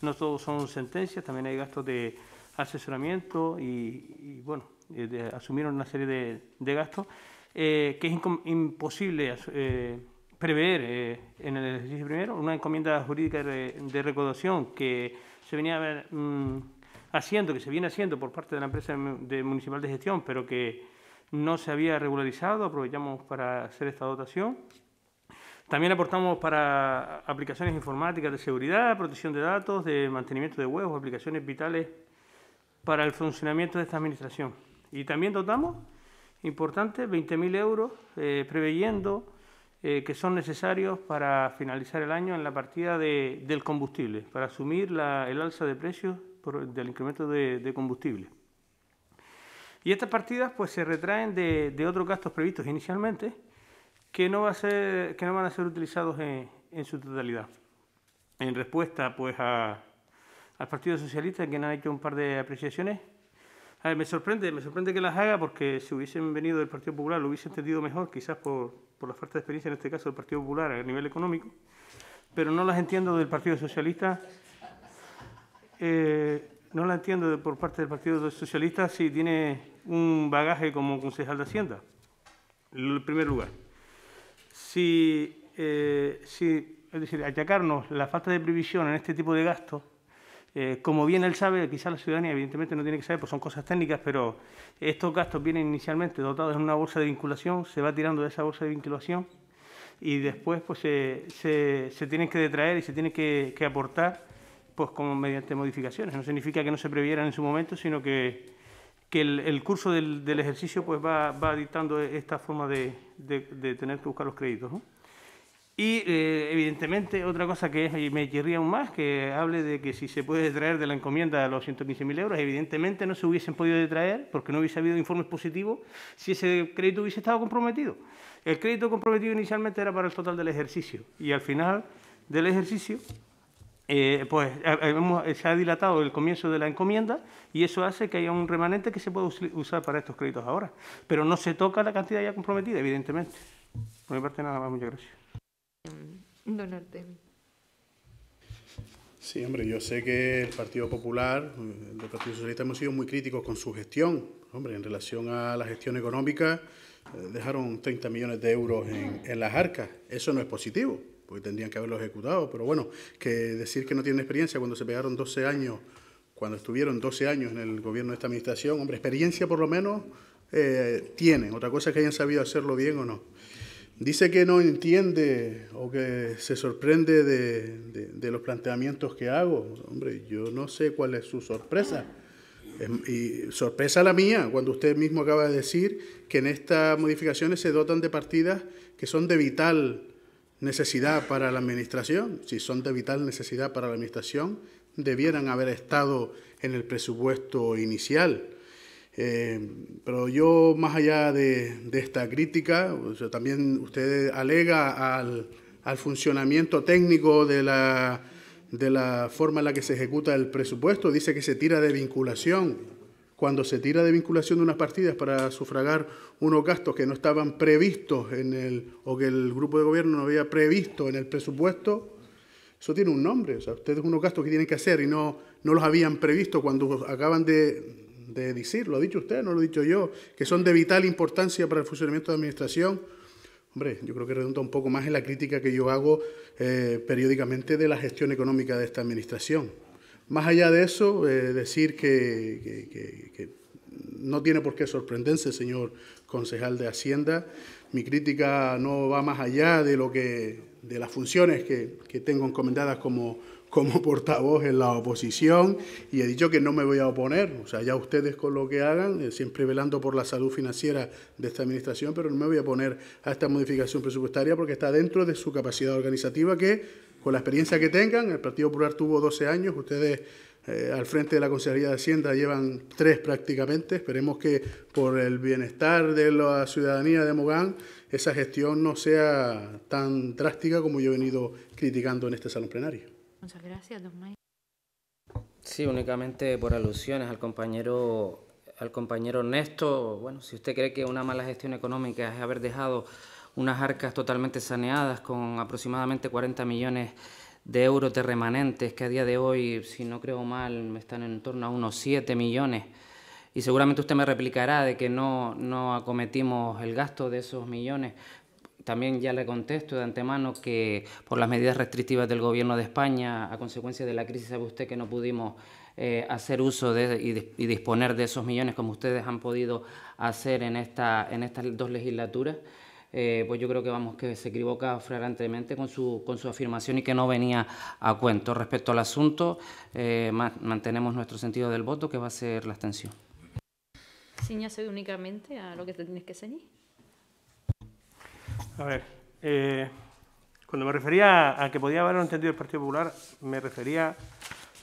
no todos son sentencias, también hay gastos de asesoramiento y, bueno, eh, asumieron una serie de, gastos eh, que es imposible eh, prever en el ejercicio primero. Una encomienda jurídica de, recaudación que se venía mm, haciendo, que se viene haciendo por parte de la empresa de municipal de gestión, pero que no se había regularizado, aprovechamos para hacer esta dotación. También aportamos para aplicaciones informáticas de seguridad, protección de datos, de mantenimiento de huevos, aplicaciones vitales para el funcionamiento de esta administración. Y también dotamos, importante, 20.000 euros, eh, preveyendo eh, que son necesarios para finalizar el año en la partida de, del combustible, para asumir la, el alza de precios por, del incremento de, de, combustible. Y estas partidas pues, se retraen de, de, otros gastos previstos inicialmente que no, va a ser, que no van a ser utilizados en, en su totalidad. En respuesta pues, a, al Partido Socialista, quien ha hecho un par de apreciaciones. A ver, me sorprende, me sorprende que las haga porque si hubiesen venido del Partido Popular lo hubiese entendido mejor, quizás por, la falta de experiencia en este caso del Partido Popular a nivel económico, pero no las entiendo del Partido Socialista. Eh, no las entiendo por parte del Partido Socialista si tiene un bagaje como concejal de Hacienda, en primer lugar. Eh, si, es decir, achacarnos la falta de previsión en este tipo de gastos eh, como bien él sabe, quizás la ciudadanía evidentemente no tiene que saber, pues son cosas técnicas, pero estos gastos vienen inicialmente dotados en una bolsa de vinculación, se va tirando de esa bolsa de vinculación y después pues se, se, tienen que detraer y se tienen que, aportar pues como mediante modificaciones. No significa que no se previeran en su momento, sino que, que el, curso del, ejercicio pues va, dictando esta forma de, de tener que buscar los créditos. ¿no? Y eh, evidentemente otra cosa que me querría aún más, que hable de que si se puede detraer de la encomienda los 115.000 euros, evidentemente no se hubiesen podido detraer porque no hubiese habido informes positivos si ese crédito hubiese estado comprometido. El crédito comprometido inicialmente era para el total del ejercicio y al final del ejercicio eh, pues se ha dilatado el comienzo de la encomienda y eso hace que haya un remanente que se pueda usar para estos créditos ahora. Pero no se toca la cantidad ya comprometida, evidentemente. Por mi parte nada
más, muchas gracias don donarte Sí, hombre, yo sé que el Partido Popular, el Partido Socialista hemos sido muy críticos con su gestión. Hombre, en relación a la gestión económica, eh, dejaron 30 millones de euros en, las arcas. Eso no es positivo, porque tendrían que haberlo ejecutado. Pero bueno, que decir que no tienen experiencia cuando se pegaron 12 años, cuando estuvieron 12 años en el gobierno de esta administración, hombre, experiencia por lo menos eh, tienen. Otra cosa es que hayan sabido hacerlo bien o no. Dice que no entiende o que se sorprende de, los planteamientos que hago. Hombre, yo no sé cuál es su sorpresa. Y sorpresa la mía, cuando usted mismo acaba de decir que en estas modificaciones se dotan de partidas que son de vital necesidad para la Administración. Si son de vital necesidad para la Administración, debieran haber estado en el presupuesto inicial. Eh, pero yo, más allá de, esta crítica, también usted alega al, funcionamiento técnico de la, de la forma en la que se ejecuta el presupuesto, dice que se tira de vinculación cuando se tira de vinculación de unas partidas para sufragar unos gastos que no estaban previstos en el, o que el grupo de gobierno no había previsto en el presupuesto, eso tiene un nombre. O sea, ustedes unos gastos que tienen que hacer y no, no los habían previsto cuando acaban de de decir, lo ha dicho usted, no lo he dicho yo, que son de vital importancia para el funcionamiento de la Administración. Hombre, yo creo que redunda un poco más en la crítica que yo hago eh, periódicamente de la gestión económica de esta Administración. Más allá de eso, eh, decir que, no tiene por qué sorprenderse, señor concejal de Hacienda. Mi crítica no va más allá de lo que de las funciones que, que tengo encomendadas como como portavoz en la oposición y he dicho que no me voy a oponer. O sea, ya ustedes con lo que hagan, eh, siempre velando por la salud financiera de esta administración, pero no me voy a oponer a esta modificación presupuestaria porque está dentro de su capacidad organizativa que, con la experiencia que tengan, el Partido Popular tuvo 12 años, ustedes eh, al frente de la Consejería de Hacienda llevan tres prácticamente. Esperemos que por el bienestar de la ciudadanía de Mogán esa gestión no sea tan drástica como yo he venido criticando en este salón plenario.
Muchas gracias, don May.
Sí, únicamente por alusiones al compañero, al compañero Ernesto. Bueno, si usted cree que una mala gestión económica es haber dejado unas arcas totalmente saneadas con aproximadamente 40 millones de euros de remanentes, que a día de hoy, si no creo mal, están en torno a unos 7 millones. Y seguramente usted me replicará de que no, no acometimos el gasto de esos millones, también ya le contesto de antemano que por las medidas restrictivas del Gobierno de España, a consecuencia de la crisis, sabe usted que no pudimos eh, hacer uso de, y, disponer de esos millones como ustedes han podido hacer en, esta, en estas dos legislaturas. Eh, pues yo creo que vamos que se equivoca flagrantemente con su, con su afirmación y que no venía a cuento. Respecto al asunto, eh, mantenemos nuestro sentido del voto, que va a ser la abstención.
Señase únicamente a lo que te tienes que ceñir.
A ver, eh, cuando me refería a que podía haber entendido el Partido Popular, me refería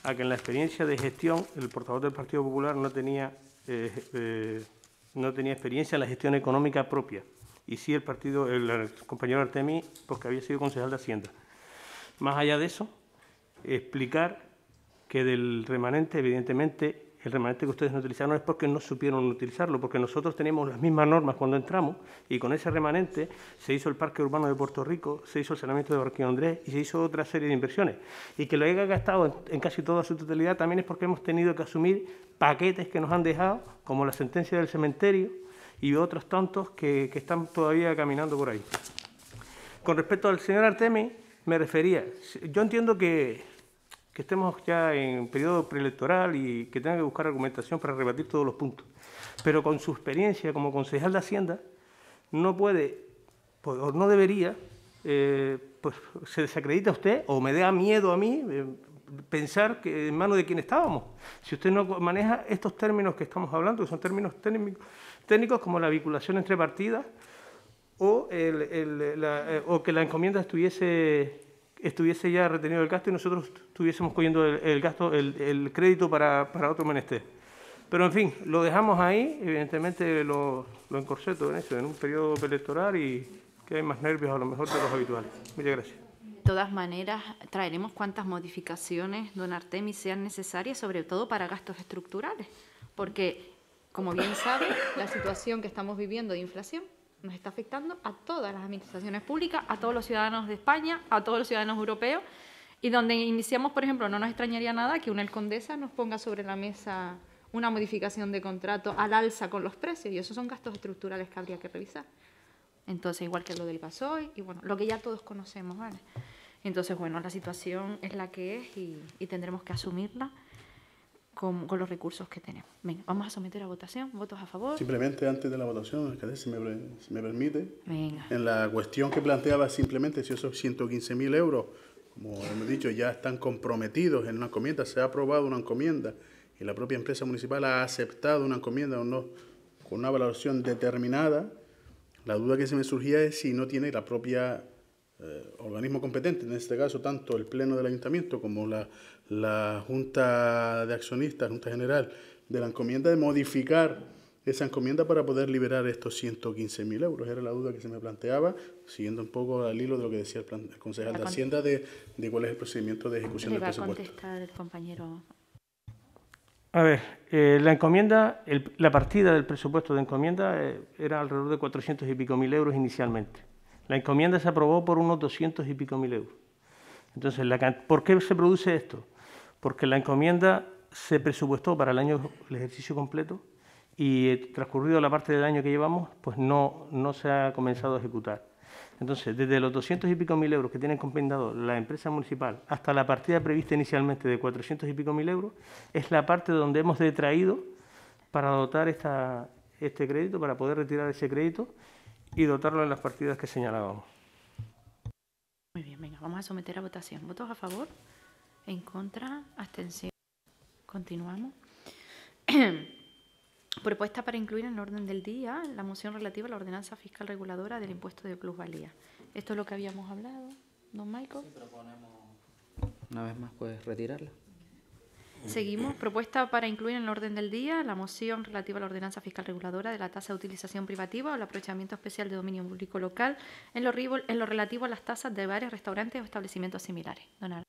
a que en la experiencia de gestión el portavoz del Partido Popular no tenía, eh, eh, no tenía experiencia en la gestión económica propia. Y sí el partido, el, compañero Artemi, porque pues había sido concejal de Hacienda. Más allá de eso, explicar que del remanente, evidentemente, el remanente que ustedes no utilizaron es porque no supieron utilizarlo, porque nosotros tenemos las mismas normas cuando entramos y con ese remanente se hizo el Parque Urbano de Puerto Rico, se hizo el saneamiento de Barquín Andrés y se hizo otra serie de inversiones. Y que lo haya gastado en, casi toda su totalidad también es porque hemos tenido que asumir paquetes que nos han dejado, como la sentencia del cementerio y otros tantos que, que están todavía caminando por ahí. Con respecto al señor Artemi, me refería, yo entiendo que que estemos ya en periodo preelectoral y que tenga que buscar argumentación para rebatir todos los puntos. Pero con su experiencia como concejal de Hacienda, no puede, o no debería, eh, pues se desacredita usted o me da miedo a mí eh, pensar que en manos de quien estábamos. Si usted no maneja estos términos que estamos hablando, que son términos técnicos, técnicos como la vinculación entre partidas o, eh, o que la encomienda estuviese estuviese ya retenido el gasto y nosotros estuviésemos cogiendo el, gasto, el, crédito para, para, otro menester. Pero en fin, lo dejamos ahí, evidentemente lo, lo encorseto en eso, en un periodo electoral y que hay más nervios a lo mejor de los habituales. Muchas gracias.
De todas maneras, traeremos cuantas modificaciones, don Artemis, sean necesarias, sobre todo para gastos estructurales, porque, como bien sabe, la situación que estamos viviendo de inflación nos está afectando a todas las administraciones públicas, a todos los ciudadanos de España, a todos los ciudadanos europeos, y donde iniciamos, por ejemplo, no nos extrañaría nada que una Condesa nos ponga sobre la mesa una modificación de contrato al alza con los precios, y esos son gastos estructurales que habría que revisar. Entonces, igual que lo del gasoil, y bueno, lo que ya todos conocemos, ¿vale? Entonces, bueno, la situación es la que es y tendremos que asumirla con, los recursos que tenemos. Venga, vamos a someter a votación. ¿Votos a favor?
Simplemente antes de la votación, si me, permite. En la cuestión que planteaba, simplemente si esos 115.000 euros, como hemos dicho, ya están comprometidos en una encomienda, se ha aprobado una encomienda y la propia empresa municipal ha aceptado una encomienda o no, con una valoración determinada, la duda que se me surgía es si no tiene la propia eh, organismo competente, en este caso tanto el Pleno del Ayuntamiento como la la Junta de Accionistas, Junta General, de la encomienda de modificar esa encomienda para poder liberar estos 115.000 mil euros. Era la duda que se me planteaba, siguiendo un poco al hilo de lo que decía el, plan, concejal de Hacienda de, cuál es el procedimiento de ejecución del presupuesto. A
contestar el compañero.
A ver, eh, la encomienda, la partida del presupuesto de encomienda eh, era alrededor de 400 y pico mil euros inicialmente. La encomienda se aprobó por unos 200 y pico mil euros. Entonces, ¿por qué se produce esto? porque la encomienda se presupuestó para el año, el ejercicio completo, y eh, transcurrido la parte del año que llevamos, pues no, no se ha comenzado a ejecutar. Entonces, desde los 200 y pico mil euros que tiene encomendado la empresa municipal hasta la partida prevista inicialmente de 400 y pico mil euros, es la parte donde hemos detraído para dotar esta, este crédito, para poder retirar ese crédito y dotarlo en las partidas que señalábamos.
Muy bien, venga, vamos a someter a votación. ¿Votos a favor? En contra, abstención. Continuamos. Propuesta para incluir en el orden del día la moción relativa a la ordenanza fiscal reguladora del impuesto de plusvalía. Esto es lo que habíamos hablado, don Michael. Sí, proponemos
una vez más puedes retirarla.
Seguimos. Propuesta para incluir en el orden del día la moción relativa a la ordenanza fiscal reguladora de la tasa de utilización privativa o el aprovechamiento especial de dominio público local en lo, relativo a las tasas de varios restaurantes o establecimientos similares. Don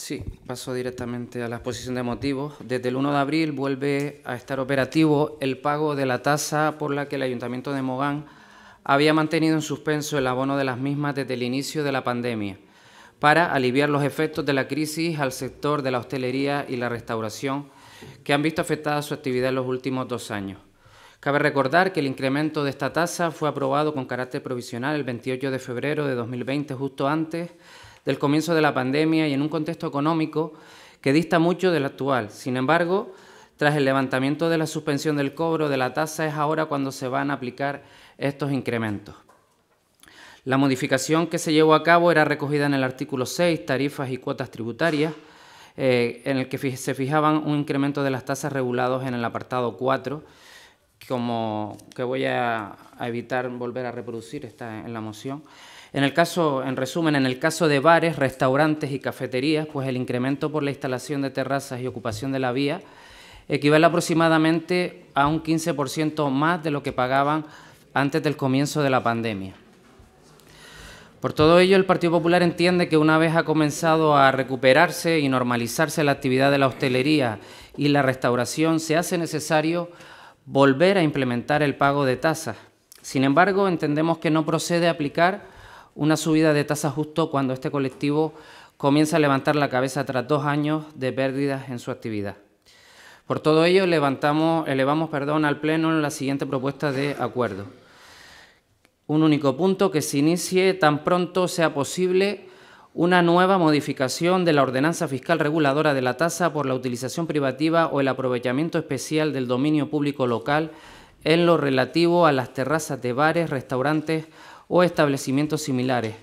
Sí, paso directamente a la exposición de motivos. Desde el 1 de abril vuelve a estar operativo el pago de la tasa por la que el Ayuntamiento de Mogán había mantenido en suspenso el abono de las mismas desde el inicio de la pandemia, para aliviar los efectos de la crisis al sector de la hostelería y la restauración, que han visto afectada su actividad en los últimos dos años. Cabe recordar que el incremento de esta tasa fue aprobado con carácter provisional el 28 de febrero de 2020, justo antes del comienzo de la pandemia y en un contexto económico que dista mucho del actual. Sin embargo, tras el levantamiento de la suspensión del cobro de la tasa es ahora cuando se van a aplicar estos incrementos. La modificación que se llevó a cabo era recogida en el artículo 6, tarifas y cuotas tributarias, eh, en el que se fijaban un incremento de las tasas regulados en el apartado 4, como que voy a, evitar volver a reproducir, está en la moción. En el caso, en resumen, en el caso de bares, restaurantes y cafeterías, pues el incremento por la instalación de terrazas y ocupación de la vía equivale aproximadamente a un 15% más de lo que pagaban antes del comienzo de la pandemia. Por todo ello, el Partido Popular entiende que una vez ha comenzado a recuperarse y normalizarse la actividad de la hostelería y la restauración, se hace necesario volver a implementar el pago de tasas. Sin embargo, entendemos que no procede a aplicar una subida de tasa justo cuando este colectivo comienza a levantar la cabeza tras dos años de pérdidas en su actividad. Por todo ello, levantamos, elevamos perdón, al Pleno la siguiente propuesta de acuerdo. Un único punto que se inicie tan pronto sea posible una nueva modificación de la ordenanza fiscal reguladora de la tasa por la utilización privativa o el aprovechamiento especial del dominio público local en lo relativo a las terrazas de bares, restaurantes, o establecimientos similares,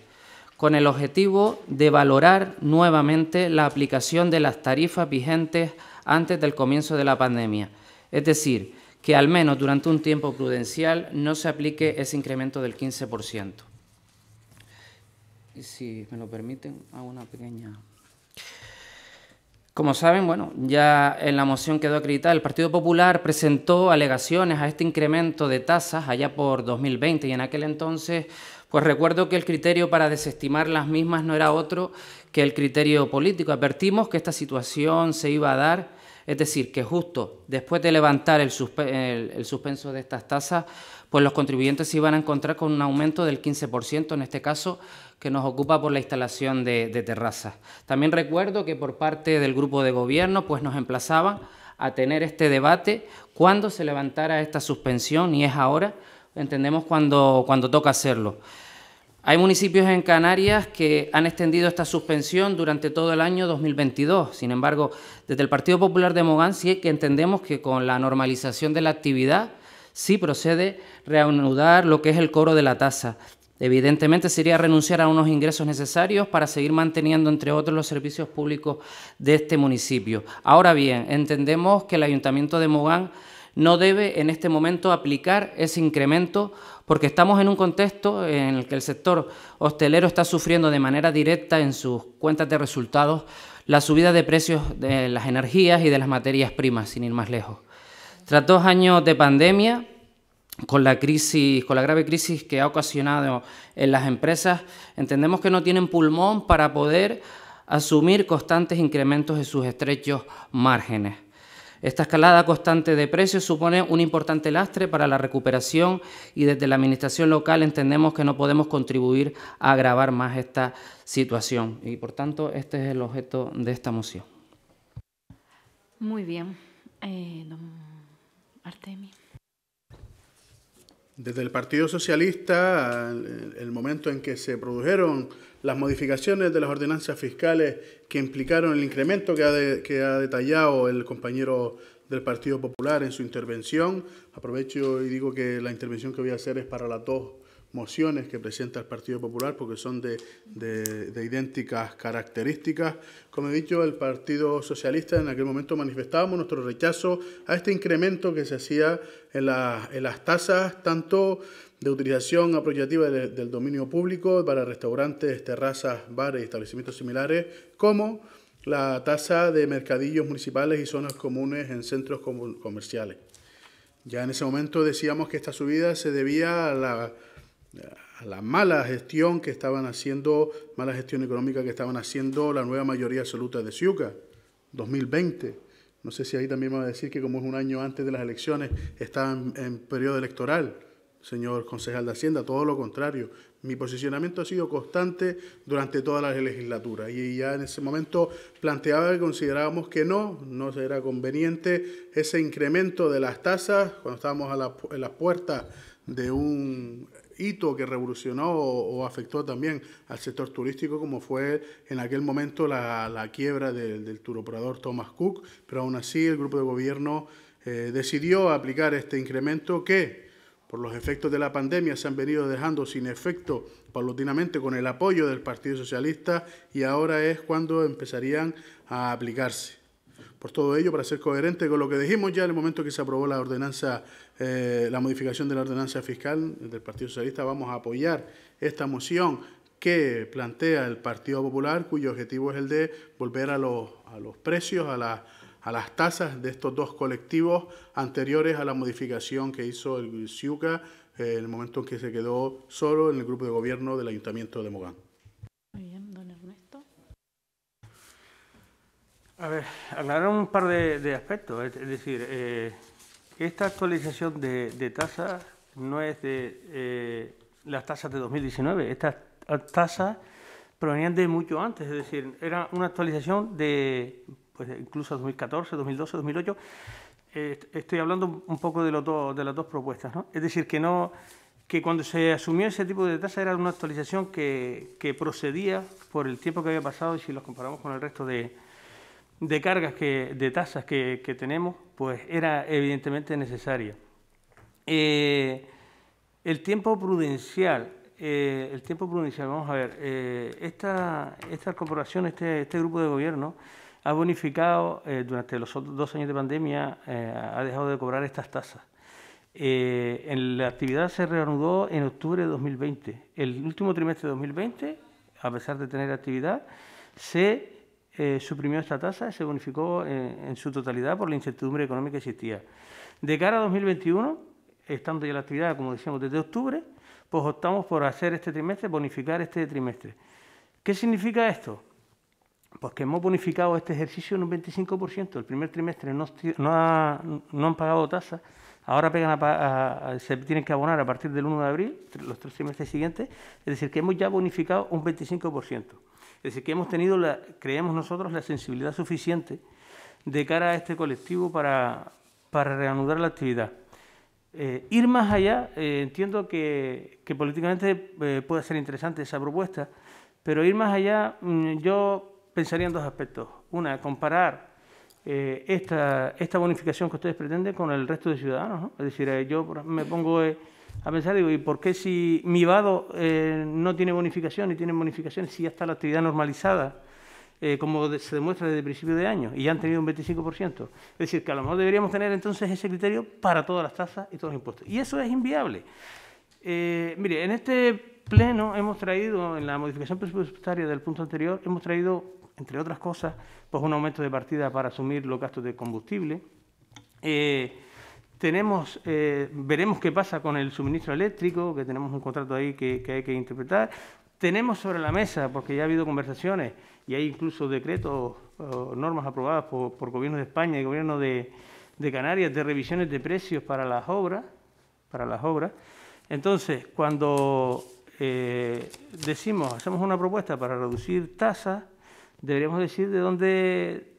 con el objetivo de valorar nuevamente la aplicación de las tarifas vigentes antes del comienzo de la pandemia, es decir, que al menos durante un tiempo prudencial no se aplique ese incremento del 15%. Y si me lo permiten, hago una pequeña como saben, bueno, ya en la moción quedó acreditada, el Partido Popular presentó alegaciones a este incremento de tasas allá por 2020 y en aquel entonces, pues recuerdo que el criterio para desestimar las mismas no era otro que el criterio político. Advertimos que esta situación se iba a dar, es decir, que justo después de levantar el, el suspenso de estas tasas, pues los contribuyentes se iban a encontrar con un aumento del 15%, en este caso que nos ocupa por la instalación de, terrazas. También recuerdo que por parte del grupo de gobierno pues nos emplazaban a tener este debate cuando se levantara esta suspensión y es ahora, entendemos cuando, cuando toca hacerlo. Hay municipios en Canarias que han extendido esta suspensión durante todo el año 2022. Sin embargo, desde el Partido Popular de Mogán sí que entendemos que con la normalización de la actividad sí procede reanudar lo que es el cobro de la tasa. Evidentemente sería renunciar a unos ingresos necesarios para seguir manteniendo, entre otros, los servicios públicos de este municipio. Ahora bien, entendemos que el Ayuntamiento de Mogán no debe en este momento aplicar ese incremento porque estamos en un contexto en el que el sector hostelero está sufriendo de manera directa en sus cuentas de resultados la subida de precios de las energías y de las materias primas, sin ir más lejos. Tras dos años de pandemia, con la crisis, con la grave crisis que ha ocasionado en las empresas, entendemos que no tienen pulmón para poder asumir constantes incrementos en sus estrechos márgenes. Esta escalada constante de precios supone un importante lastre para la recuperación y desde la administración local entendemos que no podemos contribuir a agravar más esta situación y por tanto este es el objeto de esta moción.
Muy bien. Eh, don
desde el Partido Socialista, el momento en que se produjeron las modificaciones de las ordenanzas fiscales que implicaron el incremento que ha, que ha detallado el compañero del Partido Popular en su intervención, aprovecho y digo que la intervención que voy a hacer es para las dos mociones que presenta el Partido Popular porque son de, idénticas características. Como he dicho, el Partido Socialista en aquel momento manifestábamos nuestro rechazo a este incremento que se hacía en, las tasas, tanto de utilización apropiativa del dominio público para restaurantes, terrazas, bares y establecimientos similares, como la tasa de mercadillos municipales y zonas comunes en centros comerciales. Ya en ese momento decíamos que esta subida se debía a la a la mala gestión que estaban haciendo, mala gestión económica que estaban haciendo la nueva mayoría absoluta de Ciuca, 2020. No sé si ahí también me va a decir que como es un año antes de las elecciones, estaba en, periodo electoral, señor concejal de Hacienda, todo lo contrario. Mi posicionamiento ha sido constante durante toda la legislatura y ya en ese momento planteaba que considerábamos que no, no era conveniente ese incremento de las tasas cuando estábamos a la, en las puertas de un hito que revolucionó o, afectó también al sector turístico, como fue en aquel momento la, quiebra del turoperador Thomas Cook, pero aún así el grupo de gobierno eh, decidió aplicar este incremento que, por los efectos de la pandemia, se han venido dejando sin efecto paulatinamente con el apoyo del Partido Socialista y ahora es cuando empezarían a aplicarse. Por todo ello, para ser coherente con lo que dijimos ya en el momento que se aprobó la ordenanza eh, la modificación de la ordenanza fiscal del Partido Socialista, vamos a apoyar esta moción que plantea el Partido Popular, cuyo objetivo es el de volver a los, a los precios, a, a las tasas de estos dos colectivos anteriores a la modificación que hizo el SIUCA eh, en el momento en que se quedó solo en el grupo de gobierno del Ayuntamiento de Mogán. Muy bien, don Ernesto. A ver, aclarar un par de, aspectos. Es, decir,
eh, esta actualización de, tasas no es de eh, las tasas de 2019, estas tasas provenían de mucho antes, es decir, era una actualización de pues, incluso 2014, 2012, 2008. estoy hablando un poco de, de las dos propuestas, ¿no? Es decir, que no que cuando se asumió ese tipo de tasa era una actualización que, que procedía por el tiempo que había pasado y si los comparamos con el resto de, de cargas, que, de tasas que, tenemos, pues era evidentemente necesaria. Eh, el tiempo prudencial, eh, el tiempo prudencial, vamos a ver, eh, esta, esta, corporación, este, este, grupo de gobierno ha bonificado durante los dos años de pandemia, ha dejado de cobrar estas tasas. la actividad se reanudó en octubre de 2020. El último trimestre de 2020, a pesar de tener actividad, se eh, suprimió esta tasa y se bonificó eh, en su totalidad por la incertidumbre económica que existía. De cara a 2021, estando ya la actividad, como decíamos, desde octubre, pues optamos por hacer este trimestre, bonificar este trimestre. ¿Qué significa esto? Pues que hemos bonificado este ejercicio en un 25%. El primer trimestre no, no han pagado tasas ahora se tienen que abonar a partir del 1 de abril, los tres meses siguientes, es decir, que hemos ya bonificado un 25%. Es decir, que hemos tenido, la, creemos nosotros, la sensibilidad suficiente de cara a este colectivo para, para reanudar la actividad. Eh, ir más allá, eh, entiendo que, políticamente eh, puede ser interesante esa propuesta, pero ir más allá, mm, yo pensaría en dos aspectos. Una, comparar eh, esta, esta bonificación que ustedes pretenden con el resto de ciudadanos. Es decir, eh, yo me pongo eh, a pensar, digo, ¿y por qué si mi vado no tiene bonificación y tiene bonificación si ya está la actividad normalizada? como se demuestra desde el principio de año, y ya han tenido un 25%. Es decir, que a lo mejor deberíamos tener entonces ese criterio para todas las tasas y todos los impuestos. Y eso es inviable. mire, en este pleno hemos traído, en la modificación presupuestaria del punto anterior, hemos traído entre otras cosas, pues un aumento de partida para asumir los gastos de combustible. Eh, tenemos, eh, veremos qué pasa con el suministro eléctrico, que tenemos un contrato ahí que, hay que interpretar. Tenemos sobre la mesa, porque ya ha habido conversaciones y hay incluso decretos o normas aprobadas por, por gobierno de España y gobierno de, Canarias de revisiones de precios para las obras, para las obras. Entonces, cuando eh, decimos, hacemos una propuesta para reducir tasas, deberíamos decir de dónde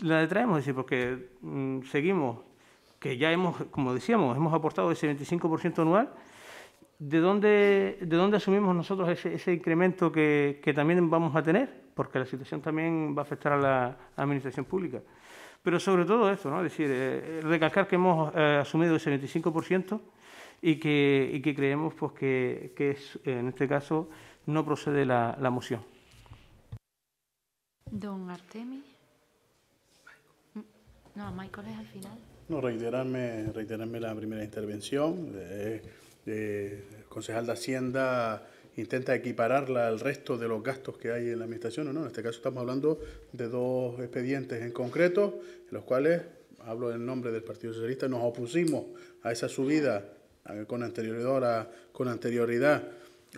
la detraemos, decir, porque mm, seguimos, que ya hemos, como decíamos, hemos aportado ese 25% anual, ¿de dónde, ¿de dónde asumimos nosotros ese, incremento que, también vamos a tener? Porque la situación también va a afectar a la administración pública. Pero sobre todo esto, ¿no? es decir, eh, eh, recalcar que hemos eh, asumido ese 25% y que, creemos pues, que, en este caso no procede la moción.
Don Artemi. No, Michael es al final.
No, reiterarme, reiterarme la primera intervención. el concejal de Hacienda intenta equipararla al resto de los gastos que hay en la administración. no, en este caso estamos hablando de dos expedientes en concreto, en los cuales, hablo en nombre del Partido Socialista, nos opusimos a esa subida con anterioridad,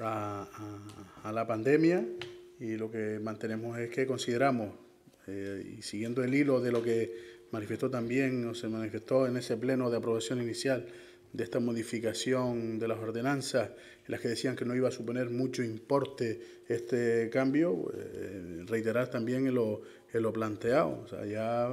a la pandemia y lo que mantenemos es que consideramos, eh, siguiendo el hilo de lo que manifestó también o se manifestó en ese pleno de aprobación inicial de esta modificación de las ordenanzas, en las que decían que no iba a suponer mucho importe este cambio, eh, reiterar también lo, eh, lo planteado, o sea, ya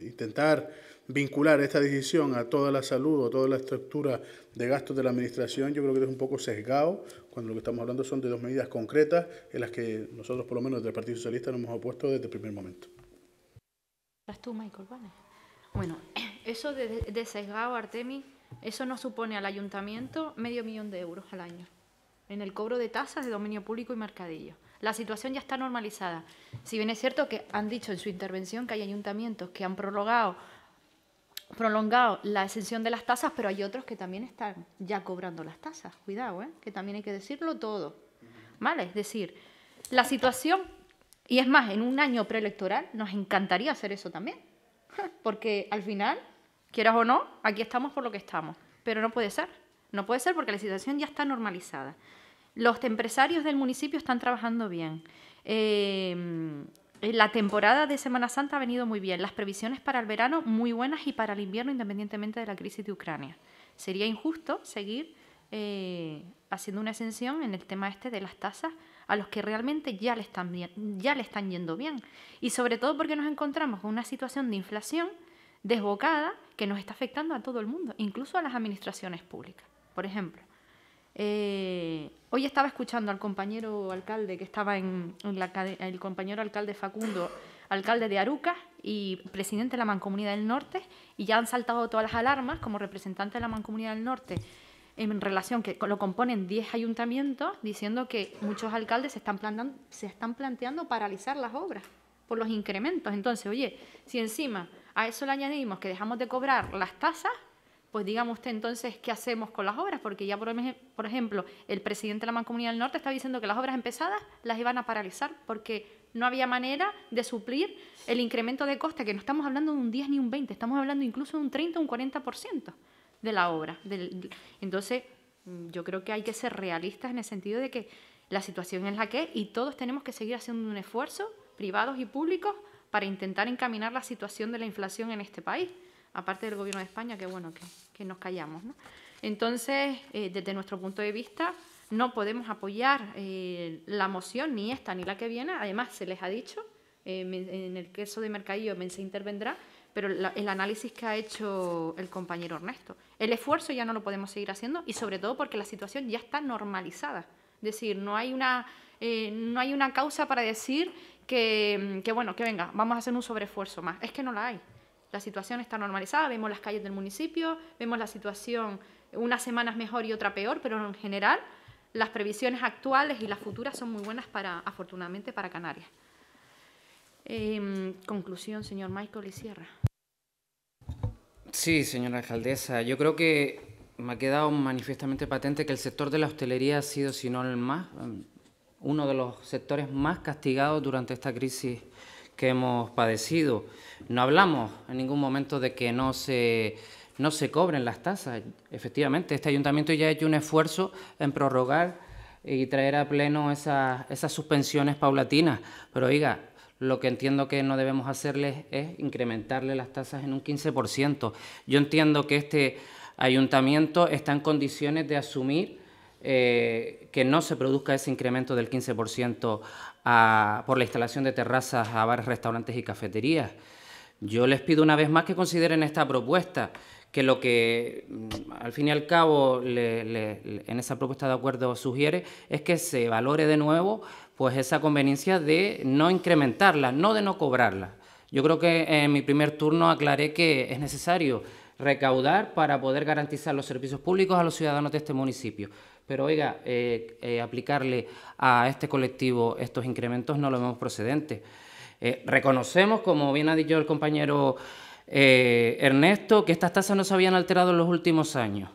intentar vincular esta decisión a toda la salud o toda la estructura de gastos de la administración, yo creo que es un poco sesgado, cuando lo que estamos hablando son de dos medidas concretas en las que nosotros, por lo menos del Partido Socialista, nos hemos opuesto desde el primer momento.
tú, Michael? Vane? Bueno, eso de, sesgado, Artemis, eso no supone al ayuntamiento medio millón de euros al año en el cobro de tasas de dominio público y mercadillo. La situación ya está normalizada. Si bien es cierto que han dicho en su intervención que hay ayuntamientos que han prorrogado prolongado la exención de las tasas, pero hay otros que también están ya cobrando las tasas. Cuidado, ¿eh? que también hay que decirlo todo. ¿Vale? Es decir, la situación, y es más, en un año preelectoral nos encantaría hacer eso también, porque al final, quieras o no, aquí estamos por lo que estamos, pero no puede ser. No puede ser porque la situación ya está normalizada. Los empresarios del municipio están trabajando bien. Eh, eh, la temporada de Semana Santa ha venido muy bien. Las previsiones para el verano muy buenas y para el invierno independientemente de la crisis de Ucrania. Sería injusto seguir eh, haciendo una ascensión en el tema este de las tasas a los que realmente ya le, están bien, ya le están yendo bien. Y sobre todo porque nos encontramos con una situación de inflación desbocada que nos está afectando a todo el mundo, incluso a las administraciones públicas. Por ejemplo, eh, hoy estaba escuchando al compañero alcalde que estaba en, el compañero alcalde Facundo, alcalde de Aruca y presidente de la Mancomunidad del Norte, y ya han saltado todas las alarmas como representante de la Mancomunidad del Norte en relación que lo componen 10 ayuntamientos, diciendo que muchos alcaldes se están, se están planteando paralizar las obras por los incrementos. Entonces, oye, si encima a eso le añadimos que dejamos de cobrar las tasas, pues digamos usted entonces qué hacemos con las obras, porque ya por, ejemplo el presidente de la Mancomunidad del Norte está diciendo que las obras empezadas las iban a paralizar porque no había manera de suplir el incremento de coste, que no estamos hablando de un 10 ni un 20, estamos hablando incluso de un 30 o un 40% de la obra. Entonces, mm, yo creo que hay que ser realistas en el sentido de que la situación es la que es y todos tenemos que seguir haciendo un esfuerzo, privados y públicos, para intentar encaminar la situación de la inflación en este país aparte del gobierno de España, que bueno, que, nos callamos. Entonces, eh, desde nuestro punto de vista, no podemos apoyar eh, la moción, ni esta ni la que viene. Además, se les ha dicho, eh, en el caso de Mercadillo, se intervendrá, pero el análisis que ha hecho el compañero Ernesto. El esfuerzo ya no lo podemos seguir haciendo y sobre todo porque la situación ya está normalizada. Es decir, no hay una, no hay una causa para decir que, que, bueno, que venga, vamos a hacer un sobreesfuerzo más. Es que no la hay la situación está normalizada, vemos las calles del municipio, vemos la situación unas semanas mejor y otra peor, pero en general las previsiones actuales y las futuras son muy buenas para, afortunadamente, para Canarias. Em, conclusión, señor Michael, y cierra.
Sí, señora alcaldesa, yo creo que me ha quedado manifiestamente patente que el sector de la hostelería ha sido, si no el más, em, uno de los sectores más castigados durante esta crisis que hemos padecido. No hablamos en ningún momento de que no se, no se cobren las tasas. Efectivamente, este ayuntamiento ya ha hecho un esfuerzo en prorrogar y traer a pleno esas, esas suspensiones paulatinas. Pero oiga, lo que entiendo que no debemos hacerles es incrementarle las tasas en un 15%. Yo entiendo que este ayuntamiento está en condiciones de asumir eh, que no se produzca ese incremento del 15% por la instalación de terrazas a bares, restaurantes y cafeterías. Yo les pido una vez más que consideren esta propuesta, que lo que mm, al fin y al cabo en esa propuesta de acuerdo sugiere es que se valore de nuevo pues esa conveniencia de no incrementarla, no de no cobrarla. Yo creo que en mi primer turno aclaré que es necesario recaudar para poder garantizar los servicios públicos a los ciudadanos de este municipio. Pero oiga, eh, eh, aplicarle a este colectivo estos incrementos no lo vemos procedente. Eh, reconocemos, como bien ha dicho el compañero Ernesto, que estas tasas no se habían alterado en los últimos años.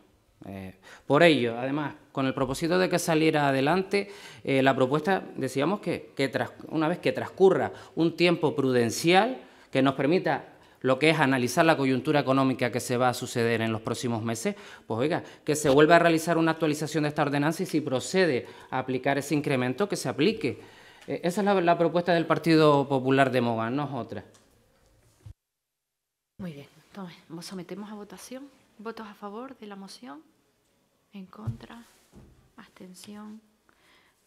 por ello, además, con el propósito de que saliera adelante, la propuesta decíamos que, una vez que transcurra un tiempo prudencial que nos permita lo que es analizar la coyuntura económica que se va a suceder en los próximos meses, pues oiga, que se vuelva a realizar una actualización de esta ordenanza y si procede a aplicar ese incremento, que se aplique. Eh, esa es la, propuesta del Partido Popular de Mogán, no es otra.
Muy bien, entonces, ¿nos sometemos a votación? ¿Votos a favor de la moción? ¿En contra? ¿Abstención?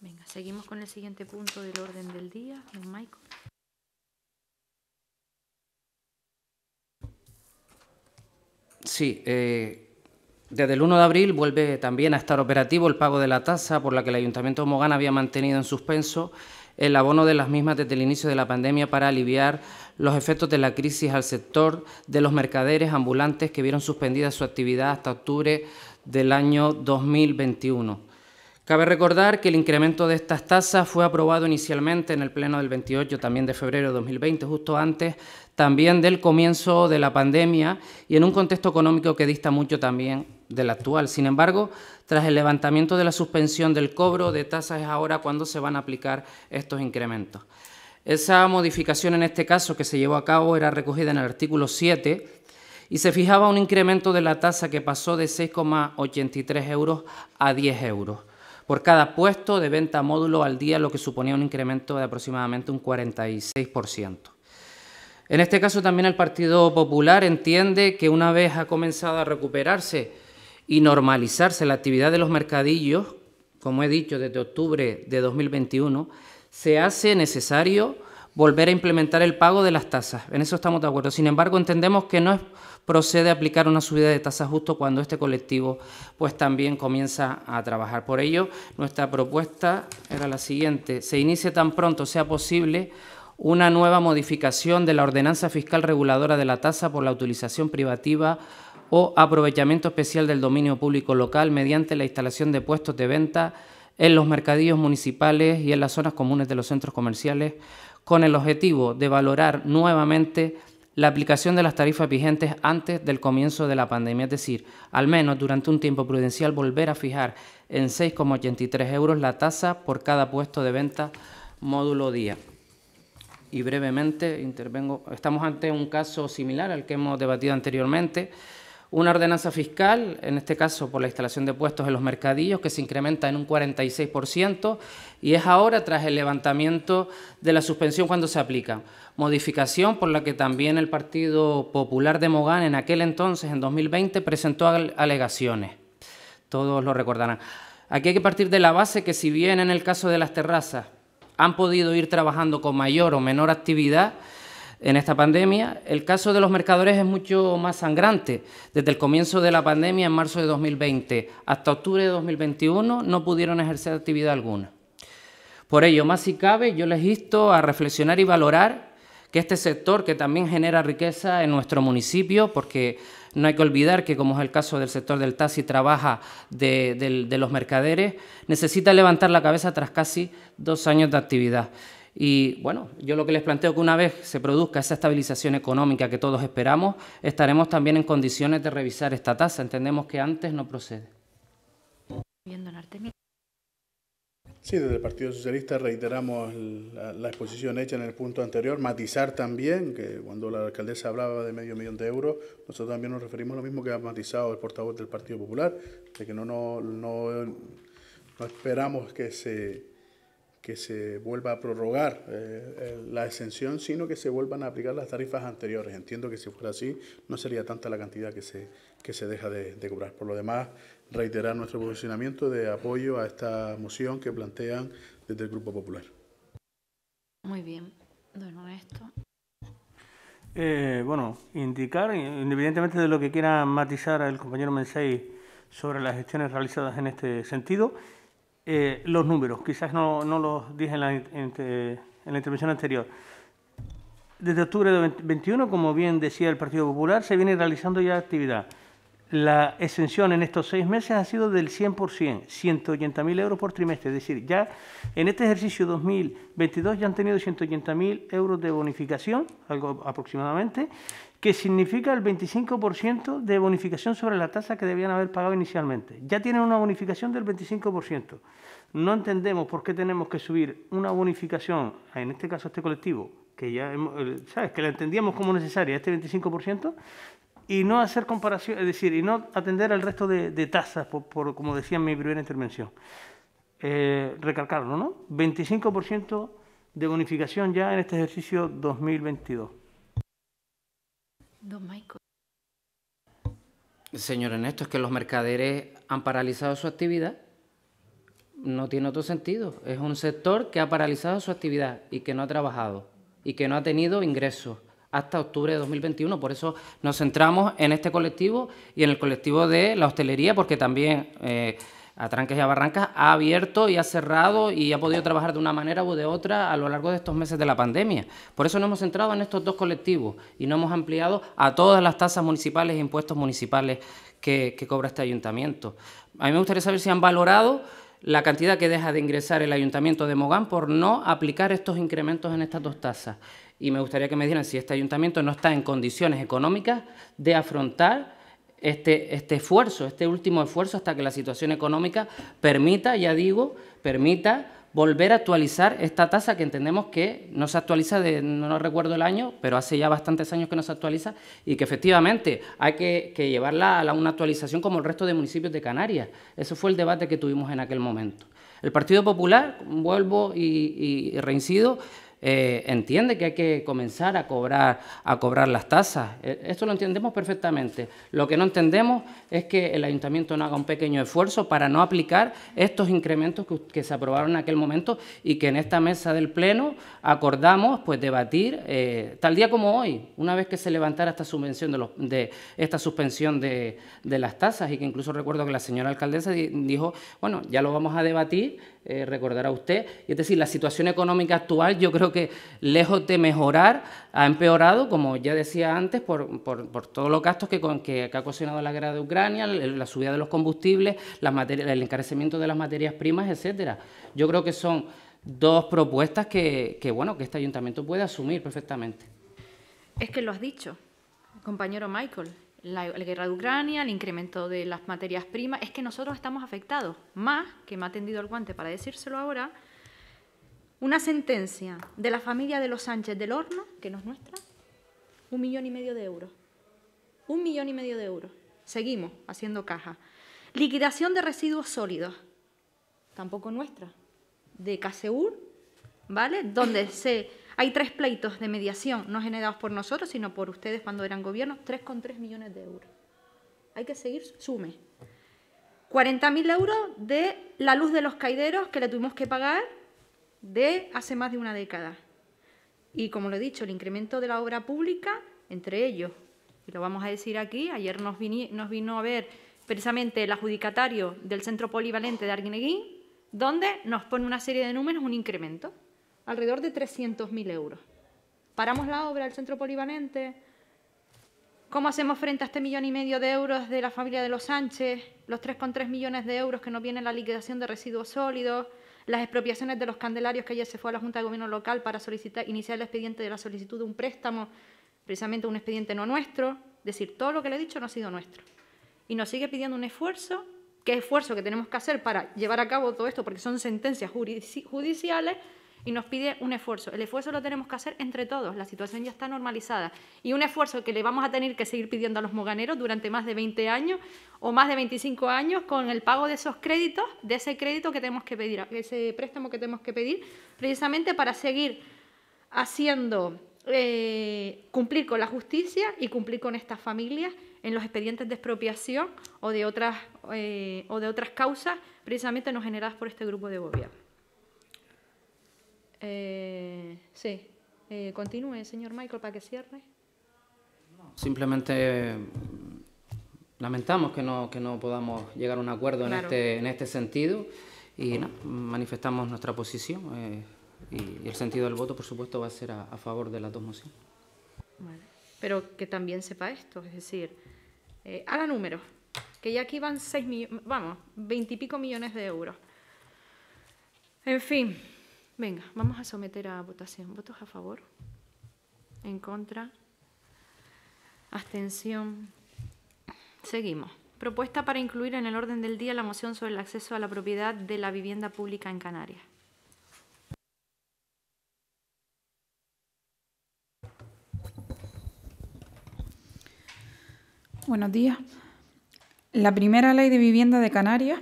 Venga, seguimos con el siguiente punto del orden del día, Michael.
Sí, eh, desde el 1 de abril vuelve también a estar operativo el pago de la tasa por la que el Ayuntamiento de Mogán había mantenido en suspenso el abono de las mismas desde el inicio de la pandemia para aliviar los efectos de la crisis al sector de los mercaderes ambulantes que vieron suspendida su actividad hasta octubre del año 2021. Cabe recordar que el incremento de estas tasas fue aprobado inicialmente en el Pleno del 28, también de febrero de 2020, justo antes también del comienzo de la pandemia y en un contexto económico que dista mucho también del actual. Sin embargo, tras el levantamiento de la suspensión del cobro de tasas es ahora cuando se van a aplicar estos incrementos. Esa modificación en este caso que se llevó a cabo era recogida en el artículo 7 y se fijaba un incremento de la tasa que pasó de 6,83 euros a 10 euros por cada puesto de venta módulo al día, lo que suponía un incremento de aproximadamente un 46%. En este caso también el Partido Popular entiende que una vez ha comenzado a recuperarse y normalizarse la actividad de los mercadillos, como he dicho, desde octubre de 2021, se hace necesario volver a implementar el pago de las tasas. En eso estamos de acuerdo. Sin embargo, entendemos que no es procede a aplicar una subida de tasa justo cuando este colectivo pues también comienza a trabajar. Por ello, nuestra propuesta era la siguiente, se inicie tan pronto sea posible una nueva modificación de la ordenanza fiscal reguladora de la tasa por la utilización privativa o aprovechamiento especial del dominio público local mediante la instalación de puestos de venta en los mercadillos municipales y en las zonas comunes de los centros comerciales, con el objetivo de valorar nuevamente la aplicación de las tarifas vigentes antes del comienzo de la pandemia, es decir, al menos durante un tiempo prudencial volver a fijar en 6,83 euros la tasa por cada puesto de venta módulo día. Y brevemente intervengo, estamos ante un caso similar al que hemos debatido anteriormente una ordenanza fiscal, en este caso por la instalación de puestos en los mercadillos, que se incrementa en un 46% y es ahora tras el levantamiento de la suspensión cuando se aplica. Modificación por la que también el Partido Popular de Mogán en aquel entonces, en 2020, presentó alegaciones. Todos lo recordarán. Aquí hay que partir de la base que si bien en el caso de las terrazas han podido ir trabajando con mayor o menor actividad, en esta pandemia. El caso de los mercadores es mucho más sangrante. Desde el comienzo de la pandemia, en marzo de 2020 hasta octubre de 2021, no pudieron ejercer actividad alguna. Por ello, más si cabe, yo les insto a reflexionar y valorar que este sector, que también genera riqueza en nuestro municipio, porque no hay que olvidar que, como es el caso del sector del taxi, trabaja de, de los mercaderes, necesita levantar la cabeza tras casi dos años de actividad. Y bueno, yo lo que les planteo que una vez se produzca esa estabilización económica que todos esperamos, estaremos también en condiciones de revisar esta tasa. Entendemos que antes no procede.
Sí, desde el Partido Socialista reiteramos la, exposición hecha en el punto anterior, matizar también, que cuando la alcaldesa hablaba de medio millón de euros, nosotros también nos referimos a lo mismo que ha matizado el portavoz del Partido Popular, de que no, no, no esperamos que se que se vuelva a prorrogar eh, eh, la exención, sino que se vuelvan a aplicar las tarifas anteriores. Entiendo que si fuera así, no sería tanta la cantidad que se, que se deja de, cobrar. Por lo demás, reiterar nuestro posicionamiento de apoyo a esta moción que plantean desde el Grupo Popular.
Muy bien, don Ernesto.
Eh, bueno, indicar, independientemente de lo que quiera matizar el compañero Mensei sobre las gestiones realizadas en este sentido, eh, los números, quizás no, no los dije en la, en la, intervención anterior. Desde octubre de 2021, como bien decía el Partido Popular, se viene realizando ya actividad la exención en estos seis meses ha sido del 100%, 180.000 euros por trimestre. Es decir, ya en este ejercicio 2022 ya han tenido 180.000 euros de bonificación, algo aproximadamente, que significa el 25% de bonificación sobre la tasa que debían haber pagado inicialmente. Ya tienen una bonificación del 25%. No entendemos por qué tenemos que subir una bonificación, en este caso este colectivo, que ya, eh, ¿sabes? Que la entendíamos como necesaria, este 25%, y no hacer comparación, es decir, y no atender al resto de, tasas, por, como decía en mi primera intervención. Eh, recalcarlo, ¿no? 25% de bonificación ya en este ejercicio
2022. Michael. Señor Ernesto, es que los mercaderes han paralizado su actividad. No tiene otro sentido. Es un sector que ha paralizado su actividad y que no ha trabajado y que no ha tenido ingresos hasta octubre de 2021. Por eso nos centramos en este colectivo y en el colectivo de la hostelería, porque también eh, a Tranques y a Barrancas ha abierto y ha cerrado y ha podido trabajar de una manera u de otra a lo largo de estos meses de la pandemia. Por eso nos hemos centrado en estos dos colectivos y no hemos ampliado a todas las tasas municipales e impuestos municipales que, que cobra este ayuntamiento. A mí me gustaría saber si han valorado la cantidad que deja de ingresar el ayuntamiento de Mogán por no aplicar estos incrementos en estas dos tasas y me gustaría que me dieran si este ayuntamiento no está en condiciones económicas de afrontar este, este esfuerzo, este último esfuerzo hasta que la situación económica permita, ya digo, permita volver a actualizar esta tasa que entendemos que no se actualiza, de, no recuerdo el año, pero hace ya bastantes años que no se actualiza y que efectivamente hay que, llevarla a una actualización como el resto de municipios de Canarias. Ese fue el debate que tuvimos en aquel momento. El Partido Popular, vuelvo y, y reincido, eh, entiende que hay que comenzar a cobrar, a cobrar las tasas. Eh, esto lo entendemos perfectamente. Lo que no entendemos es que el ayuntamiento no haga un pequeño esfuerzo para no aplicar estos incrementos que, se aprobaron en aquel momento y que en esta mesa del Pleno acordamos pues debatir eh, tal día como hoy, una vez que se levantara esta subvención de, los, de esta suspensión de, de las tasas y que incluso recuerdo que la señora alcaldesa dijo, bueno, ya lo vamos a debatir Recordar eh, recordará usted. Y es decir, la situación económica actual yo creo que lejos de mejorar ha empeorado, como ya decía antes, por, por, todos los gastos que, que, ha ocasionado la guerra de Ucrania, la subida de los combustibles, el encarecimiento de las materias primas, etcétera. Yo creo que son dos propuestas que, que, bueno, que este ayuntamiento puede asumir perfectamente.
Es que lo has dicho, compañero Michael la, guerra de Ucrania, el incremento de las materias primas, es que nosotros estamos afectados, más que me ha tendido el guante para decírselo ahora, una sentencia de la familia de los Sánchez del Horno, que no es nuestra, un millón y medio de euros. Un millón y medio de euros. Seguimos haciendo caja. Liquidación de residuos sólidos, tampoco nuestra, de Caseur, ¿vale? Donde se hay tres pleitos de mediación, no generados por nosotros, sino por ustedes cuando eran gobierno, 3,3 millones de euros. Hay que seguir, sume. 40.000 euros de la luz de los caideros que le tuvimos que pagar de hace más de una década. Y como lo he dicho, el incremento de la obra pública, entre ellos, y lo vamos a decir aquí, ayer nos, nos vino a ver precisamente el adjudicatario del Centro Polivalente de Arguineguín, donde nos pone una serie de números, un incremento alrededor de 300.000 euros. Paramos la obra del centro polivalente. ¿Cómo hacemos frente a este millón y medio de euros de la familia de los Sánchez? Los 3,3 millones de euros que nos viene la liquidación de residuos sólidos, las expropiaciones de los candelarios que ayer se fue a la Junta de Gobierno Local para solicitar, iniciar el expediente de la solicitud de un préstamo, precisamente un expediente no nuestro. Es decir, todo lo que le he dicho no ha sido nuestro. Y nos sigue pidiendo un esfuerzo, ¿Qué esfuerzo que tenemos que hacer para llevar a cabo todo esto, porque son sentencias judiciales y nos pide un esfuerzo. El esfuerzo lo tenemos que hacer entre todos, la situación ya está normalizada y un esfuerzo que le vamos a tener que seguir pidiendo a los moganeros durante más de 20 años o más de 25 años con el pago de esos créditos, de ese crédito que tenemos que pedir, ese préstamo que tenemos que pedir, precisamente para seguir haciendo eh, cumplir con la justicia y cumplir con estas familias en los expedientes de expropiación o de otras, eh, o de otras causas precisamente no generadas por este grupo de gobierno. Eh, sí, eh, continúe, señor Michael, para que cierre.
simplemente mm, lamentamos que no, que no podamos llegar a un acuerdo en, este, en este sentido y manifestamos nuestra posición eh, y, el sentido del voto, por supuesto, va a ser a, favor de las dos mociones.
Pero que también sepa esto, es decir, eh, haga números, que ya aquí van seis millones, vamos, 20 millones de euros. En fin. Venga, vamos a someter a votación. ¿Votos a favor? ¿En contra? ¿Abstención? Seguimos. Propuesta para incluir en el orden del día la moción sobre el acceso a la propiedad de la vivienda pública en Canarias.
Buenos días. La primera ley de vivienda de Canarias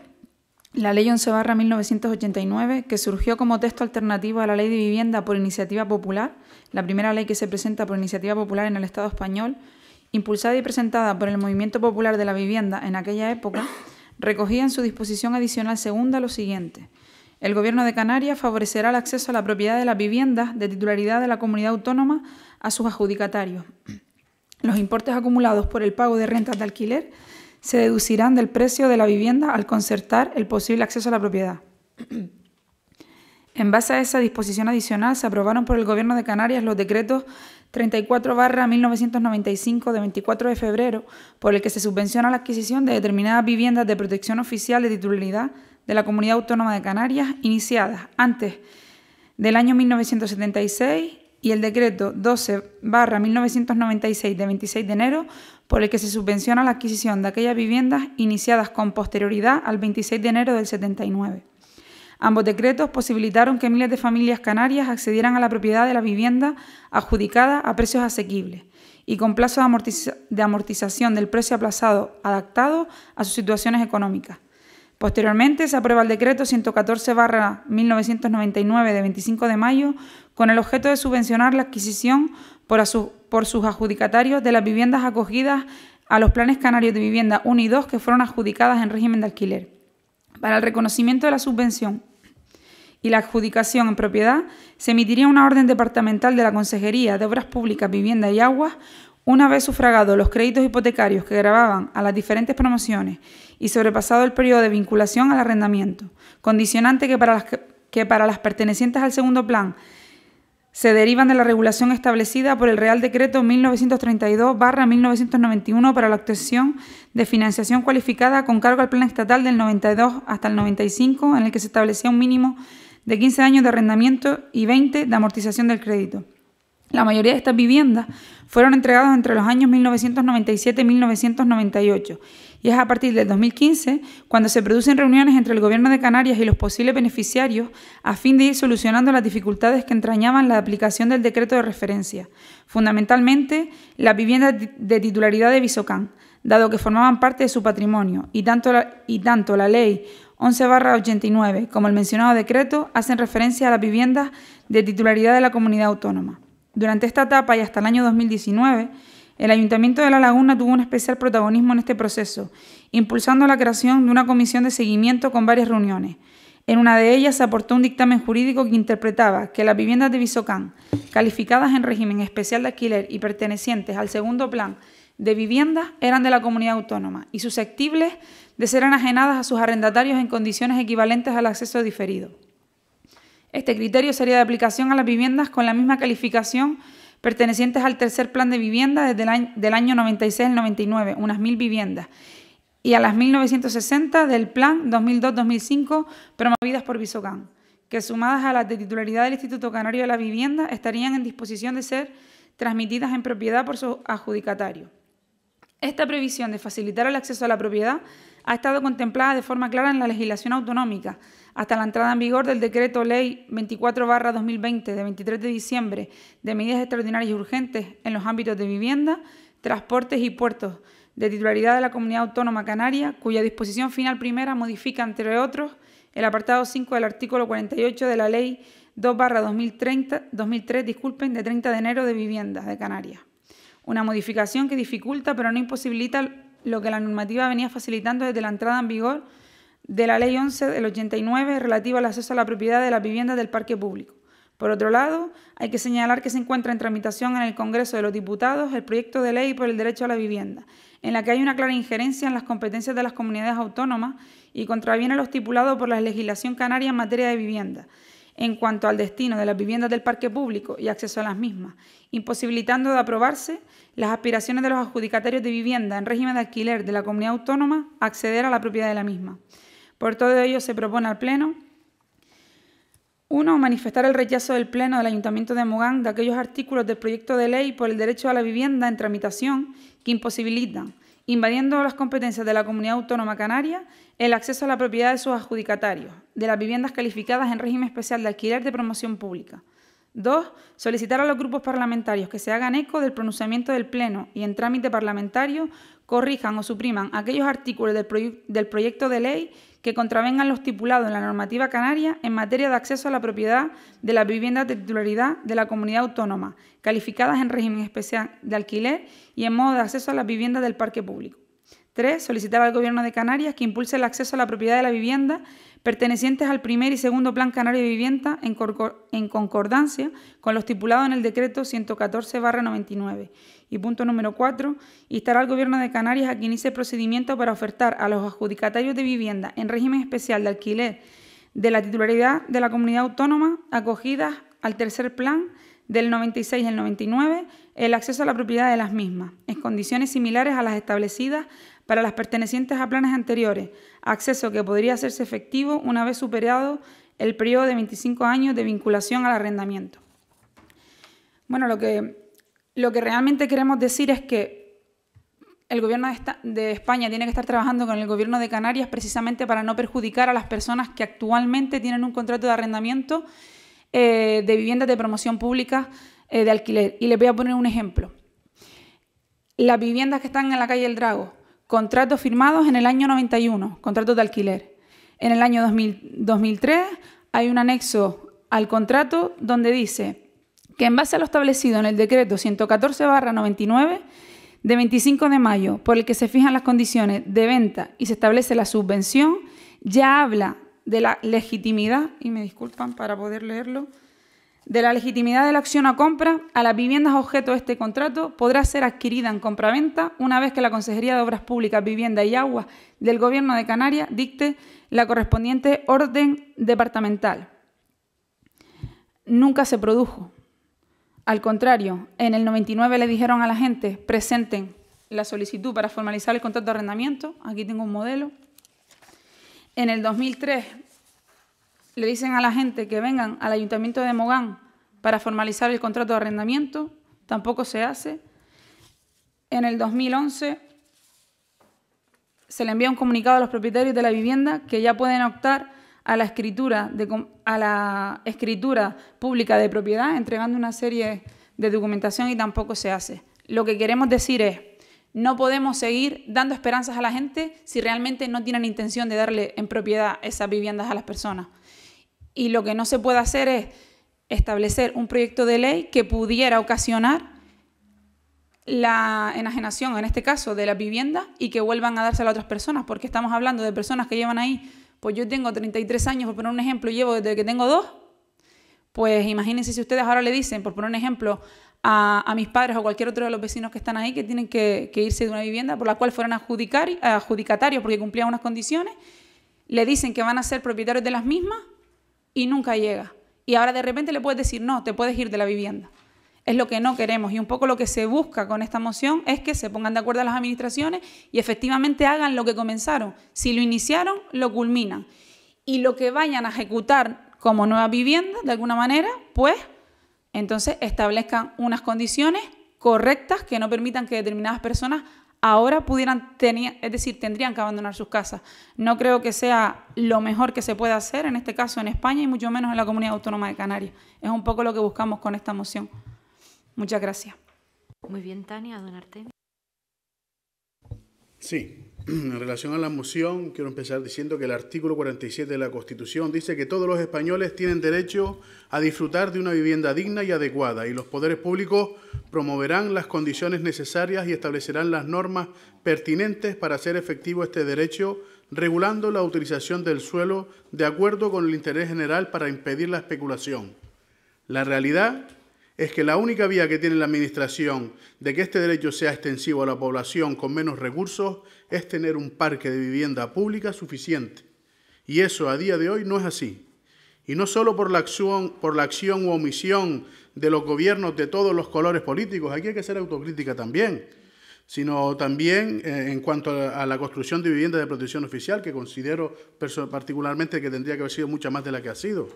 la Ley 11 1989, que surgió como texto alternativo a la Ley de Vivienda por iniciativa popular, la primera ley que se presenta por iniciativa popular en el Estado español, impulsada y presentada por el Movimiento Popular de la Vivienda en aquella época, recogía en su disposición adicional segunda lo siguiente. El Gobierno de Canarias favorecerá el acceso a la propiedad de la vivienda de titularidad de la comunidad autónoma a sus adjudicatarios. Los importes acumulados por el pago de rentas de alquiler se deducirán del precio de la vivienda al concertar el posible acceso a la propiedad. en base a esa disposición adicional, se aprobaron por el Gobierno de Canarias los decretos 34-1995 de 24 de febrero, por el que se subvenciona la adquisición de determinadas viviendas de protección oficial de titularidad de la Comunidad Autónoma de Canarias, iniciadas antes del año 1976 y el decreto 12-1996 de 26 de enero por el que se subvenciona la adquisición de aquellas viviendas iniciadas con posterioridad al 26 de enero del 79. Ambos decretos posibilitaron que miles de familias canarias accedieran a la propiedad de la vivienda adjudicada a precios asequibles y con plazo de, de amortización del precio aplazado adaptado a sus situaciones económicas. Posteriormente se aprueba el decreto 114-1999 de 25 de mayo con el objeto de subvencionar la adquisición por, por sus adjudicatarios de las viviendas acogidas a los planes canarios de vivienda 1 y 2 que fueron adjudicadas en régimen de alquiler. Para el reconocimiento de la subvención y la adjudicación en propiedad, se emitiría una orden departamental de la Consejería de Obras Públicas, Vivienda y Aguas, una vez sufragados los créditos hipotecarios que grababan a las diferentes promociones y sobrepasado el periodo de vinculación al arrendamiento, condicionante que para las, que para las pertenecientes al segundo plan se derivan de la regulación establecida por el Real Decreto 1932-1991 para la obtención de financiación cualificada con cargo al Plan Estatal del 92 hasta el 95, en el que se establecía un mínimo de 15 años de arrendamiento y 20 de amortización del crédito. La mayoría de estas viviendas fueron entregadas entre los años 1997 y 1998 y es a partir del 2015 cuando se producen reuniones entre el Gobierno de Canarias y los posibles beneficiarios a fin de ir solucionando las dificultades que entrañaban la aplicación del decreto de referencia, fundamentalmente la vivienda de titularidad de Visocán, dado que formaban parte de su patrimonio y tanto la, y tanto la ley 11-89 como el mencionado decreto hacen referencia a la vivienda de titularidad de la comunidad autónoma. Durante esta etapa y hasta el año 2019, el Ayuntamiento de La Laguna tuvo un especial protagonismo en este proceso, impulsando la creación de una comisión de seguimiento con varias reuniones. En una de ellas se aportó un dictamen jurídico que interpretaba que las viviendas de Visocán, calificadas en régimen especial de alquiler y pertenecientes al segundo plan de viviendas, eran de la comunidad autónoma y susceptibles de ser enajenadas a sus arrendatarios en condiciones equivalentes al acceso diferido. Este criterio sería de aplicación a las viviendas con la misma calificación pertenecientes al tercer plan de vivienda desde el año, del año 96 al 99, unas mil viviendas, y a las 1960 del plan 2002-2005 promovidas por Visocán, que sumadas a las de titularidad del Instituto Canario de la Vivienda estarían en disposición de ser transmitidas en propiedad por su adjudicatario. Esta previsión de facilitar el acceso a la propiedad ha estado contemplada de forma clara en la legislación autonómica, hasta la entrada en vigor del Decreto Ley 24-2020 de 23 de diciembre de medidas extraordinarias y urgentes en los ámbitos de vivienda, transportes y puertos, de titularidad de la Comunidad Autónoma Canaria, cuya disposición final primera modifica, entre otros, el apartado 5 del artículo 48 de la Ley 2-2003 disculpen, de 30 de enero de viviendas de Canarias. Una modificación que dificulta pero no imposibilita lo que la normativa venía facilitando desde la entrada en vigor de la Ley 11 del 89 relativa al acceso a la propiedad de la vivienda del parque público. Por otro lado, hay que señalar que se encuentra en tramitación en el Congreso de los Diputados el proyecto de ley por el derecho a la vivienda, en la que hay una clara injerencia en las competencias de las comunidades autónomas y contraviene lo estipulado por la legislación canaria en materia de vivienda, en cuanto al destino de las viviendas del parque público y acceso a las mismas, imposibilitando de aprobarse las aspiraciones de los adjudicatarios de vivienda en régimen de alquiler de la comunidad autónoma a acceder a la propiedad de la misma. Por todo ello se propone al Pleno 1. Manifestar el rechazo del Pleno del Ayuntamiento de Mogán de aquellos artículos del proyecto de ley por el derecho a la vivienda en tramitación que imposibilitan invadiendo las competencias de la comunidad autónoma canaria el acceso a la propiedad de sus adjudicatarios, de las viviendas calificadas en régimen especial de alquiler de promoción pública. 2. Solicitar a los grupos parlamentarios que se hagan eco del pronunciamiento del Pleno y en trámite parlamentario corrijan o supriman aquellos artículos del, del proyecto de ley que contravengan lo estipulado en la normativa canaria en materia de acceso a la propiedad de las viviendas de titularidad de la comunidad autónoma, calificadas en régimen especial de alquiler y en modo de acceso a las viviendas del parque público. 3. Solicitar al Gobierno de Canarias que impulse el acceso a la propiedad de la vivienda pertenecientes al primer y segundo Plan Canario de Vivienda en, concordancia con lo estipulado en el decreto 114-99. Y punto número 4, instará al Gobierno de Canarias a que inicie procedimiento para ofertar a los adjudicatarios de vivienda en régimen especial de alquiler de la titularidad de la comunidad autónoma acogidas al tercer plan del 96 al 99 el acceso a la propiedad de las mismas, en condiciones similares a las establecidas para las pertenecientes a planes anteriores, acceso que podría hacerse efectivo una vez superado el periodo de 25 años de vinculación al arrendamiento. Bueno, lo que, realmente queremos decir es que el gobierno de, España tiene que estar trabajando con el gobierno de Canarias precisamente para no perjudicar a las personas que actualmente tienen un contrato de arrendamiento eh, de viviendas de promoción pública eh, de alquiler. Y les voy a poner un ejemplo. Las viviendas que están en la calle El Drago, contratos firmados en el año 91, contratos de alquiler. En el año 2003 hay un anexo al contrato donde dice que en base a lo establecido en el decreto 114-99 de 25 de mayo, por el que se fijan las condiciones de venta y se establece la subvención, ya habla de la legitimidad, y me disculpan para poder leerlo, de la legitimidad de la acción a compra a las viviendas objeto de este contrato podrá ser adquirida en compraventa una vez que la Consejería de Obras Públicas, Vivienda y Agua del Gobierno de Canarias dicte la correspondiente orden departamental. Nunca se produjo. Al contrario, en el 99 le dijeron a la gente, presenten la solicitud para formalizar el contrato de arrendamiento, aquí tengo un modelo. En el 2003 le dicen a la gente que vengan al ayuntamiento de Mogán para formalizar el contrato de arrendamiento, tampoco se hace. En el 2011 se le envía un comunicado a los propietarios de la vivienda que ya pueden optar a la escritura, a la escritura pública de propiedad entregando una serie de documentación y tampoco se hace. Lo que queremos decir es, no podemos seguir dando esperanzas a la gente si realmente no tienen intención de darle en propiedad esas viviendas a las personas. Y lo que no se puede hacer es establecer un proyecto de ley que pudiera ocasionar la enajenación, en este caso, de la vivienda y que vuelvan a darse a otras personas, porque estamos hablando de personas que llevan ahí, pues yo tengo 33 años, por poner un ejemplo, llevo desde que tengo dos, pues imagínense si ustedes ahora le dicen, por poner un ejemplo, a, mis padres o cualquier otro de los vecinos que están ahí que tienen que, irse de una vivienda por la cual fueran adjudicatarios porque cumplían unas condiciones, le dicen que van a ser propietarios de las mismas y nunca llega. Y ahora de repente le puedes decir, no, te puedes ir de la vivienda. Es lo que no queremos y un poco lo que se busca con esta moción es que se pongan de acuerdo a las administraciones y efectivamente hagan lo que comenzaron. Si lo iniciaron, lo culminan. Y lo que vayan a ejecutar como nueva vivienda, de alguna manera, pues entonces establezcan unas condiciones correctas que no permitan que determinadas personas ahora pudieran tener, es decir, tendrían que abandonar sus casas. No creo que sea lo mejor que se pueda hacer, en este caso en España y mucho menos en la Comunidad Autónoma de Canarias. Es un poco lo que buscamos con esta moción. Muchas gracias.
Muy bien, Tania, don Artemio.
Sí, En relación a la moción, quiero empezar diciendo que el artículo 47 de la Constitución dice que todos los españoles tienen derecho a disfrutar de una vivienda digna y adecuada y los poderes públicos promoverán las condiciones necesarias y establecerán las normas pertinentes para hacer efectivo este derecho, regulando la utilización del suelo de acuerdo con el interés general para impedir la especulación. La realidad es que la única vía que tiene la Administración de que este derecho sea extensivo a la población con menos recursos es tener un parque de vivienda pública suficiente. Y eso a día de hoy no es así. Y no solo por la acción, por la acción u omisión de los gobiernos de todos los colores políticos, aquí hay que hacer autocrítica también, sino también eh, en cuanto a la construcción de viviendas de protección oficial, que considero particularmente que tendría que haber sido mucha más de la que ha sido.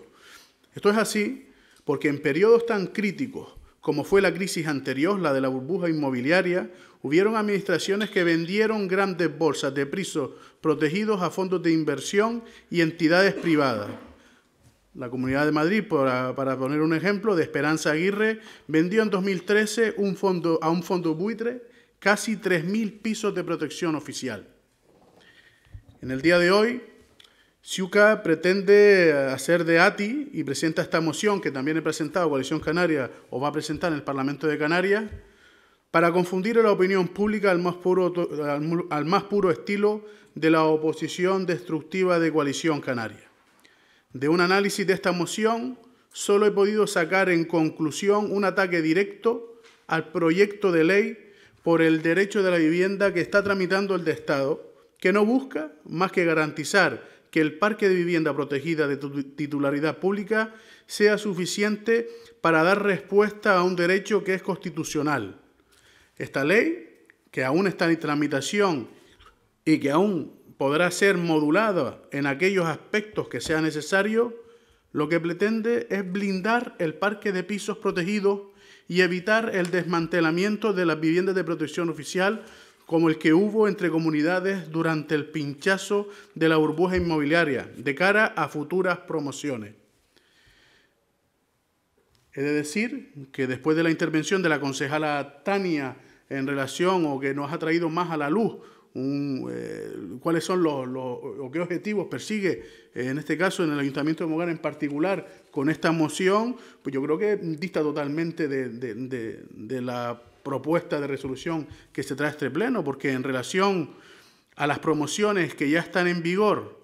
Esto es así porque en periodos tan críticos como fue la crisis anterior, la de la burbuja inmobiliaria, hubieron administraciones que vendieron grandes bolsas de pisos protegidos a fondos de inversión y entidades privadas. La Comunidad de Madrid, para, poner un ejemplo, de Esperanza Aguirre, vendió en 2013 a un fondo buitre casi 3.000 pisos de protección oficial. En el día de hoy, Siuca pretende hacer de ATI y presenta esta moción que también he presentado, Coalición Canaria, o va a presentar en el Parlamento de Canarias, para confundir a la opinión pública al más puro, al más puro estilo de la oposición destructiva de Coalición Canaria. De un análisis de esta moción, solo he podido sacar en conclusión un ataque directo al proyecto de ley por el derecho de la vivienda que está tramitando el de Estado, que no busca más que garantizar que el parque de vivienda protegida de titularidad pública sea suficiente para dar respuesta a un derecho que es constitucional. Esta ley, que aún está en tramitación y que aún podrá ser modulada en aquellos aspectos que sea necesario, lo que pretende es blindar el parque de pisos protegidos y evitar el desmantelamiento de las viviendas de protección oficial como el que hubo entre comunidades durante el pinchazo de la burbuja inmobiliaria de cara a futuras promociones. He de decir que después de la intervención de la concejala Tania en relación o que nos ha traído más a la luz eh, cuáles son los, o qué objetivos persigue, eh, en este caso en el Ayuntamiento de Mogar en particular, con esta moción, pues yo creo que dista totalmente de la propuesta de resolución que se trae a este pleno, porque en relación a las promociones que ya están en vigor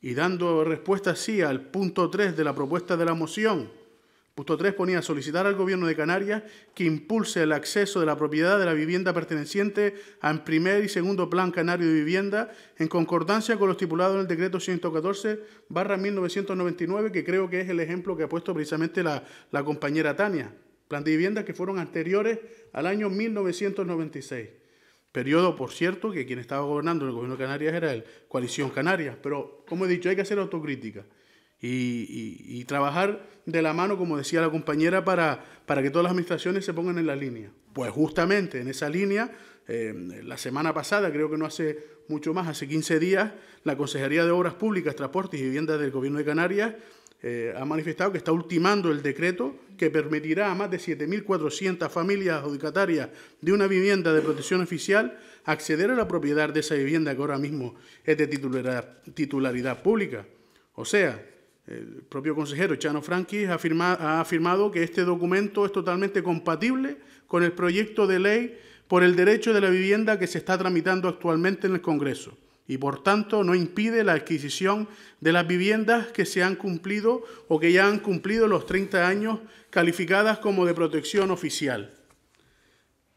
y dando respuesta así al punto 3 de la propuesta de la moción, punto 3 ponía solicitar al Gobierno de Canarias que impulse el acceso de la propiedad de la vivienda perteneciente al primer y segundo Plan Canario de Vivienda en concordancia con lo estipulado en el decreto 114-1999, que creo que es el ejemplo que ha puesto precisamente la, la compañera Tania plan de viviendas que fueron anteriores al año 1996. Periodo, por cierto, que quien estaba gobernando en el gobierno de Canarias era el Coalición Canarias. Pero, como he dicho, hay que hacer autocrítica y, trabajar de la mano, como decía la compañera, para, para que todas las administraciones se pongan en la línea. Pues justamente en esa línea, eh, la semana pasada, creo que no hace mucho más, hace 15 días, la Consejería de Obras Públicas, Transportes y Viviendas del Gobierno de Canarias eh, ha manifestado que está ultimando el decreto que permitirá a más de 7.400 familias adjudicatarias de una vivienda de protección oficial acceder a la propiedad de esa vivienda que ahora mismo es de titularidad, pública. O sea, el propio consejero Chano Franqui ha afirmado que este documento es totalmente compatible con el proyecto de ley por el derecho de la vivienda que se está tramitando actualmente en el Congreso y por tanto no impide la adquisición de las viviendas que se han cumplido o que ya han cumplido los 30 años calificadas como de protección oficial.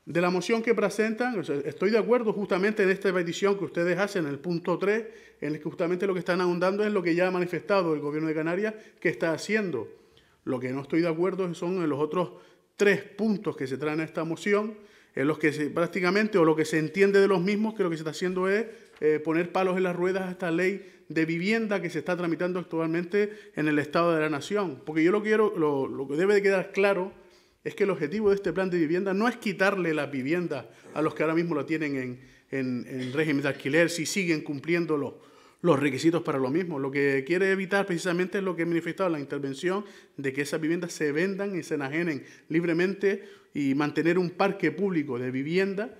De la moción que presentan, estoy de acuerdo justamente en esta petición que ustedes hacen, en el punto 3, en el que justamente lo que están ahondando es lo que ya ha manifestado el gobierno de Canarias que está haciendo. Lo que no estoy de acuerdo son los otros tres puntos que se traen a esta moción, en los que prácticamente, o lo que se entiende de los mismos, que lo que se está haciendo es eh, poner palos en las ruedas a esta ley de vivienda que se está tramitando actualmente en el Estado de la Nación. Porque yo lo quiero, lo, que debe de quedar claro es que el objetivo de este plan de vivienda no es quitarle las vivienda a los que ahora mismo la tienen en, en régimen de alquiler, si siguen cumpliéndolo los requisitos para lo mismo. Lo que quiere evitar precisamente es lo que he manifestado, la intervención de que esas viviendas se vendan y se enajenen libremente y mantener un parque público de vivienda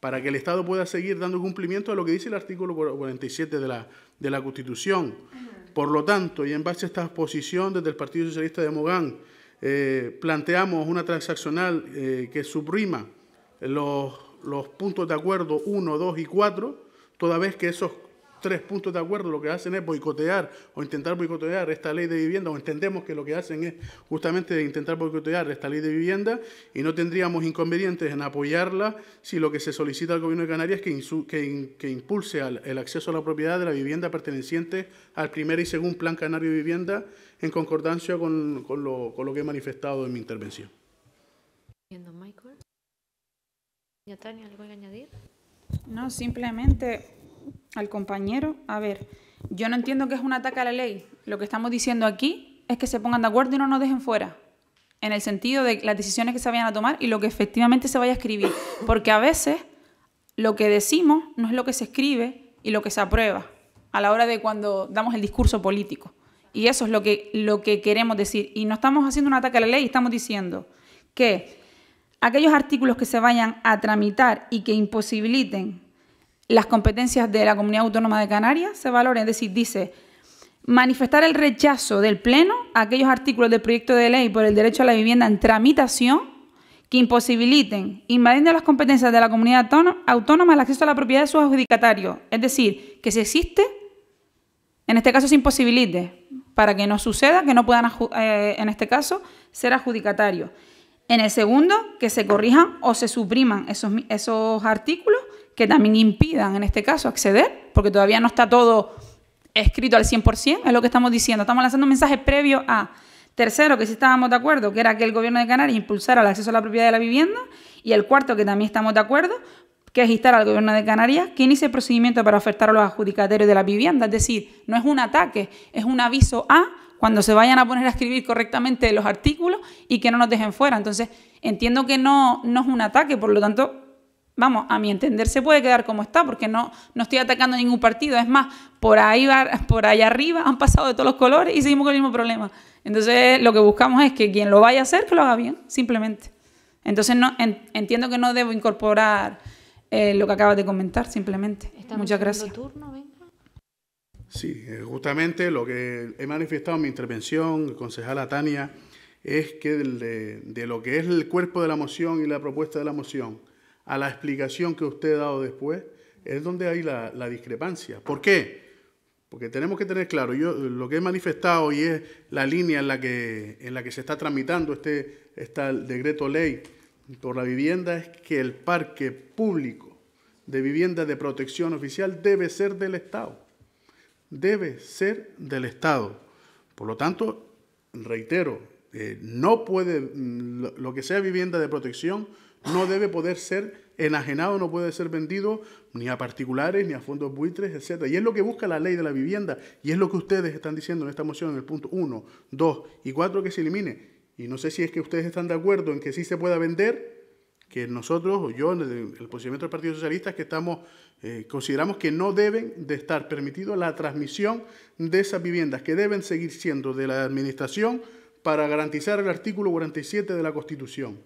para que el Estado pueda seguir dando cumplimiento a lo que dice el artículo 47 de la, de la Constitución. Por lo tanto, y en base a esta posición desde el Partido Socialista de Mogán, eh, planteamos una transaccional eh, que suprima los, los puntos de acuerdo 1, 2 y 4, toda vez que esos tres puntos de acuerdo, lo que hacen es boicotear o intentar boicotear esta ley de vivienda, o entendemos que lo que hacen es justamente intentar boicotear esta ley de vivienda y no tendríamos inconvenientes en apoyarla si lo que se solicita al Gobierno de Canarias es que, que, impulse el acceso a la propiedad de la vivienda perteneciente al primer y segundo Plan Canario de Vivienda en concordancia con, con, lo, que he manifestado en mi intervención.
Michael. Tania algo que añadir?
No, simplemente al compañero. A ver, yo no entiendo que es un ataque a la ley. Lo que estamos diciendo aquí es que se pongan de acuerdo y no nos dejen fuera. En el sentido de las decisiones que se vayan a tomar y lo que efectivamente se vaya a escribir. Porque a veces lo que decimos no es lo que se escribe y lo que se aprueba a la hora de cuando damos el discurso político. Y eso es lo que, lo que queremos decir. Y no estamos haciendo un ataque a la ley, estamos diciendo que aquellos artículos que se vayan a tramitar y que imposibiliten las competencias de la Comunidad Autónoma de Canarias se valoren. Es decir, dice manifestar el rechazo del Pleno a aquellos artículos del proyecto de ley por el derecho a la vivienda en tramitación que imposibiliten, invadiendo las competencias de la comunidad autónoma, el acceso a la propiedad de sus adjudicatarios. Es decir, que si existe, en este caso se imposibilite, para que no suceda, que no puedan, eh, en este caso, ser adjudicatarios. En el segundo, que se corrijan o se supriman esos, esos artículos que también impidan, en este caso, acceder, porque todavía no está todo escrito al 100%, es lo que estamos diciendo. Estamos lanzando mensajes previos previo a, tercero, que sí estábamos de acuerdo, que era que el gobierno de Canarias impulsara el acceso a la propiedad de la vivienda, y el cuarto, que también estamos de acuerdo, que es instar al gobierno de Canarias que inicie el procedimiento para ofertar a los adjudicatarios de la vivienda. Es decir, no es un ataque, es un aviso a cuando se vayan a poner a escribir correctamente los artículos y que no nos dejen fuera. Entonces, entiendo que no, no es un ataque, por lo tanto, vamos, a mi entender se puede quedar como está, porque no, no estoy atacando ningún partido. Es más, por ahí por allá arriba han pasado de todos los colores y seguimos con el mismo problema. Entonces, lo que buscamos es que quien lo vaya a hacer, que lo haga bien, simplemente. Entonces, no, entiendo que no debo incorporar eh, lo que acabas de comentar, simplemente. Muchas gracias. Turno,
Sí, eh, justamente lo que he manifestado en mi intervención, concejala Tania, es que de lo que es el cuerpo de la moción y la propuesta de la moción, a la explicación que usted ha dado después, es donde hay la, discrepancia. ¿Por qué? Porque tenemos que tener claro, yo lo que he manifestado y es la línea en la que, en la que se está tramitando este, decreto ley por la vivienda es que el parque público de vivienda de protección oficial debe ser del Estado. Debe ser del Estado. Por lo tanto, reitero, eh, no puede mm, lo que sea vivienda de protección no debe poder ser enajenado, no puede ser vendido ni a particulares, ni a fondos buitres, etc. Y es lo que busca la ley de la vivienda y es lo que ustedes están diciendo en esta moción, en el punto 1, 2 y 4, que se elimine. Y no sé si es que ustedes están de acuerdo en que sí se pueda vender, que nosotros o yo, en el posicionamiento del Partido Socialista, que estamos, eh, consideramos que no deben de estar permitido la transmisión de esas viviendas, que deben seguir siendo de la Administración para garantizar el artículo 47 de la Constitución.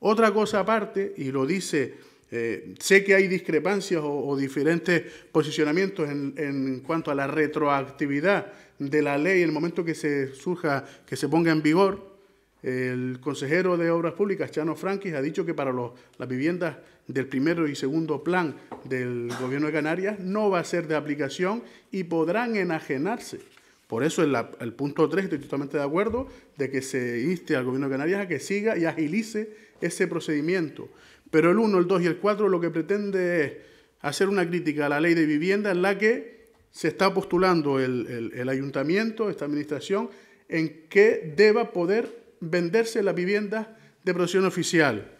Otra cosa aparte, y lo dice, eh, sé que hay discrepancias o, diferentes posicionamientos en, cuanto a la retroactividad de la ley en el momento que se surja, que se ponga en vigor. El consejero de Obras Públicas, Chano Frankis, ha dicho que para las viviendas del primero y segundo plan del Gobierno de Canarias no va a ser de aplicación y podrán enajenarse. Por eso el, el punto 3 estoy totalmente de acuerdo de que se inste al Gobierno de Canarias a que siga y agilice ese procedimiento. Pero el 1, el 2 y el 4 lo que pretende es hacer una crítica a la ley de vivienda en la que se está postulando el, ayuntamiento, esta administración, en que deba poder venderse la vivienda de producción oficial.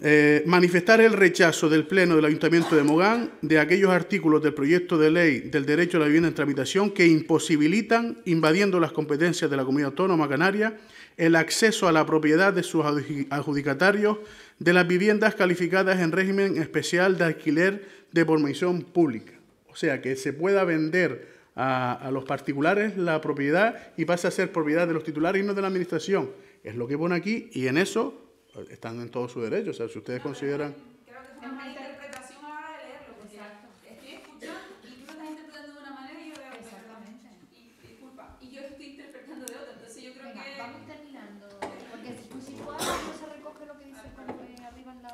Eh, manifestar el rechazo del Pleno del Ayuntamiento de Mogán de aquellos artículos del proyecto de ley del derecho a la vivienda en tramitación que imposibilitan, invadiendo las competencias de la Comunidad Autónoma Canaria, el acceso a la propiedad de sus adjudicatarios de las viviendas calificadas en régimen especial de alquiler de promoción pública. O sea, que se pueda vender a, los particulares la propiedad y pase a ser propiedad de los titulares y no de la administración. Es lo que pone aquí y en eso eh, están en todos sus derechos. O sea, si ustedes consideran...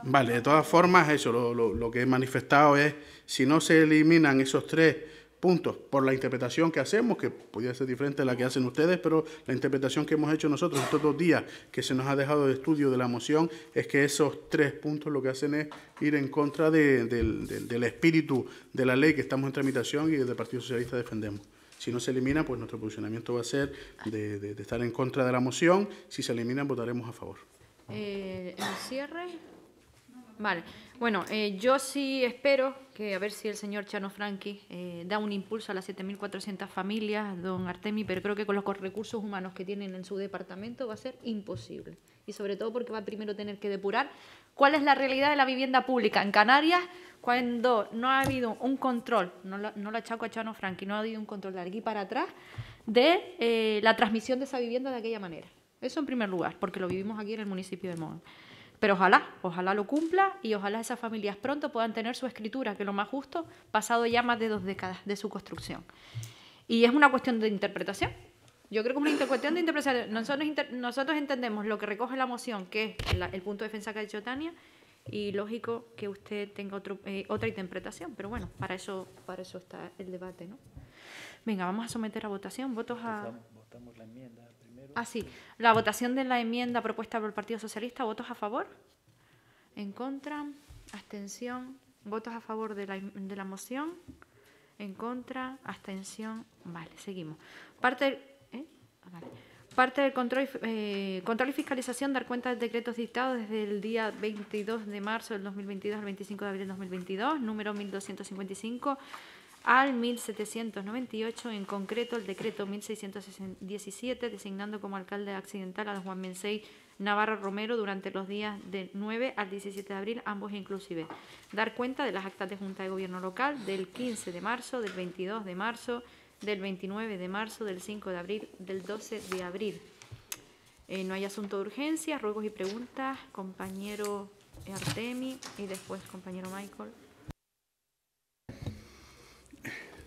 Vale, de todas formas, eso, lo, que he manifestado es, si no se eliminan esos tres puntos por la interpretación que hacemos, que podría ser diferente a la que hacen ustedes, pero la interpretación que hemos hecho nosotros estos dos días que se nos ha dejado de estudio de la moción es que esos tres puntos lo que hacen es ir en contra de, del espíritu de la ley que estamos en tramitación y desde el Partido Socialista defendemos. Si no se elimina, pues nuestro posicionamiento va a ser de, estar en contra de la moción. Si se elimina, votaremos a favor.
Eh, el cierre. Vale. Bueno, eh, yo sí espero que a ver si el señor Chano Franqui eh, da un impulso a las 7.400 familias, don Artemi, pero creo que con los recursos humanos que tienen en su departamento va a ser imposible. Y sobre todo porque va primero tener que depurar cuál es la realidad de la vivienda pública en Canarias cuando no ha habido un control, no la no achaco a Chano Franqui, no ha habido un control de aquí para atrás de eh, la transmisión de esa vivienda de aquella manera. Eso en primer lugar, porque lo vivimos aquí en el municipio de mon pero ojalá, ojalá lo cumpla y ojalá esas familias pronto puedan tener su escritura, que lo más justo, pasado ya más de dos décadas de su construcción. Y es una cuestión de interpretación. Yo creo que es una cuestión de interpretación. Nosotros, entendemos lo que recoge la moción, que es el punto de defensa que ha dicho Tania, y lógico que usted tenga eh, otra interpretación, pero bueno, para eso, para eso está el debate, ¿no? Venga, vamos a someter a votación. Votos a... votamos la enmienda. Ah, sí. La votación de la enmienda propuesta por el Partido Socialista, ¿votos a favor? ¿En contra? ¿Abstención? ¿Votos a favor de la, de la moción? ¿En contra? ¿Abstención? Vale, seguimos. Parte del, ¿eh? ah, Parte del control, eh, control y fiscalización, dar cuenta de decretos dictados desde el día 22 de marzo del 2022 al 25 de abril del 2022, número 1255 al 1798, en concreto el decreto 1617, designando como alcalde accidental a Juan Mensei Navarro Romero durante los días del 9 al 17 de abril, ambos inclusive. Dar cuenta de las actas de Junta de Gobierno Local del 15 de marzo, del 22 de marzo, del 29 de marzo, del 5 de abril, del 12 de abril. Eh, no hay asunto de urgencia, ruegos y preguntas, compañero Artemi y después compañero Michael.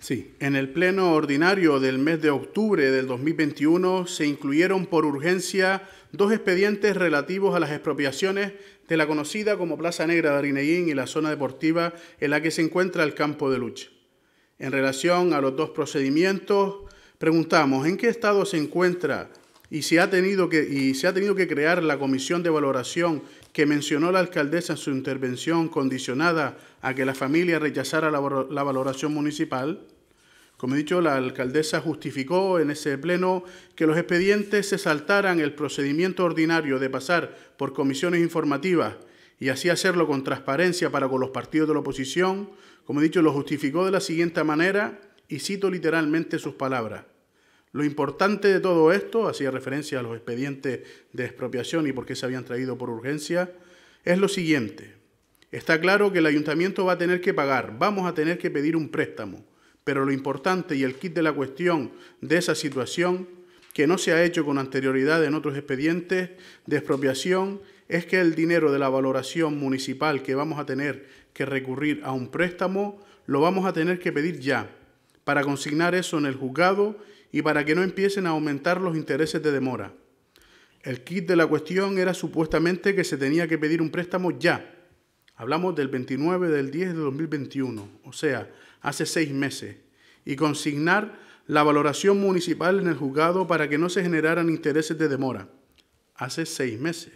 Sí, en el pleno ordinario del mes de octubre del 2021 se incluyeron por urgencia dos expedientes relativos a las expropiaciones de la conocida como Plaza Negra de Arineguín y la zona deportiva en la que se encuentra el campo de lucha. En relación a los dos procedimientos, preguntamos en qué estado se encuentra y si ha tenido que, y se ha tenido que crear la comisión de valoración que mencionó la alcaldesa en su intervención condicionada a que la familia rechazara la valoración municipal. Como he dicho, la alcaldesa justificó en ese pleno que los expedientes se saltaran el procedimiento ordinario de pasar por comisiones informativas y así hacerlo con transparencia para con los partidos de la oposición. Como he dicho, lo justificó de la siguiente manera y cito literalmente sus palabras. Lo importante de todo esto, hacía referencia a los expedientes de expropiación y por qué se habían traído por urgencia, es lo siguiente. Está claro que el ayuntamiento va a tener que pagar, vamos a tener que pedir un préstamo. Pero lo importante y el kit de la cuestión de esa situación, que no se ha hecho con anterioridad en otros expedientes de expropiación, es que el dinero de la valoración municipal que vamos a tener que recurrir a un préstamo, lo vamos a tener que pedir ya, para consignar eso en el juzgado y para que no empiecen a aumentar los intereses de demora. El kit de la cuestión era supuestamente que se tenía que pedir un préstamo ya. Hablamos del 29 del 10 de 2021, o sea, hace seis meses y consignar la valoración municipal en el juzgado para que no se generaran intereses de demora. Hace seis meses.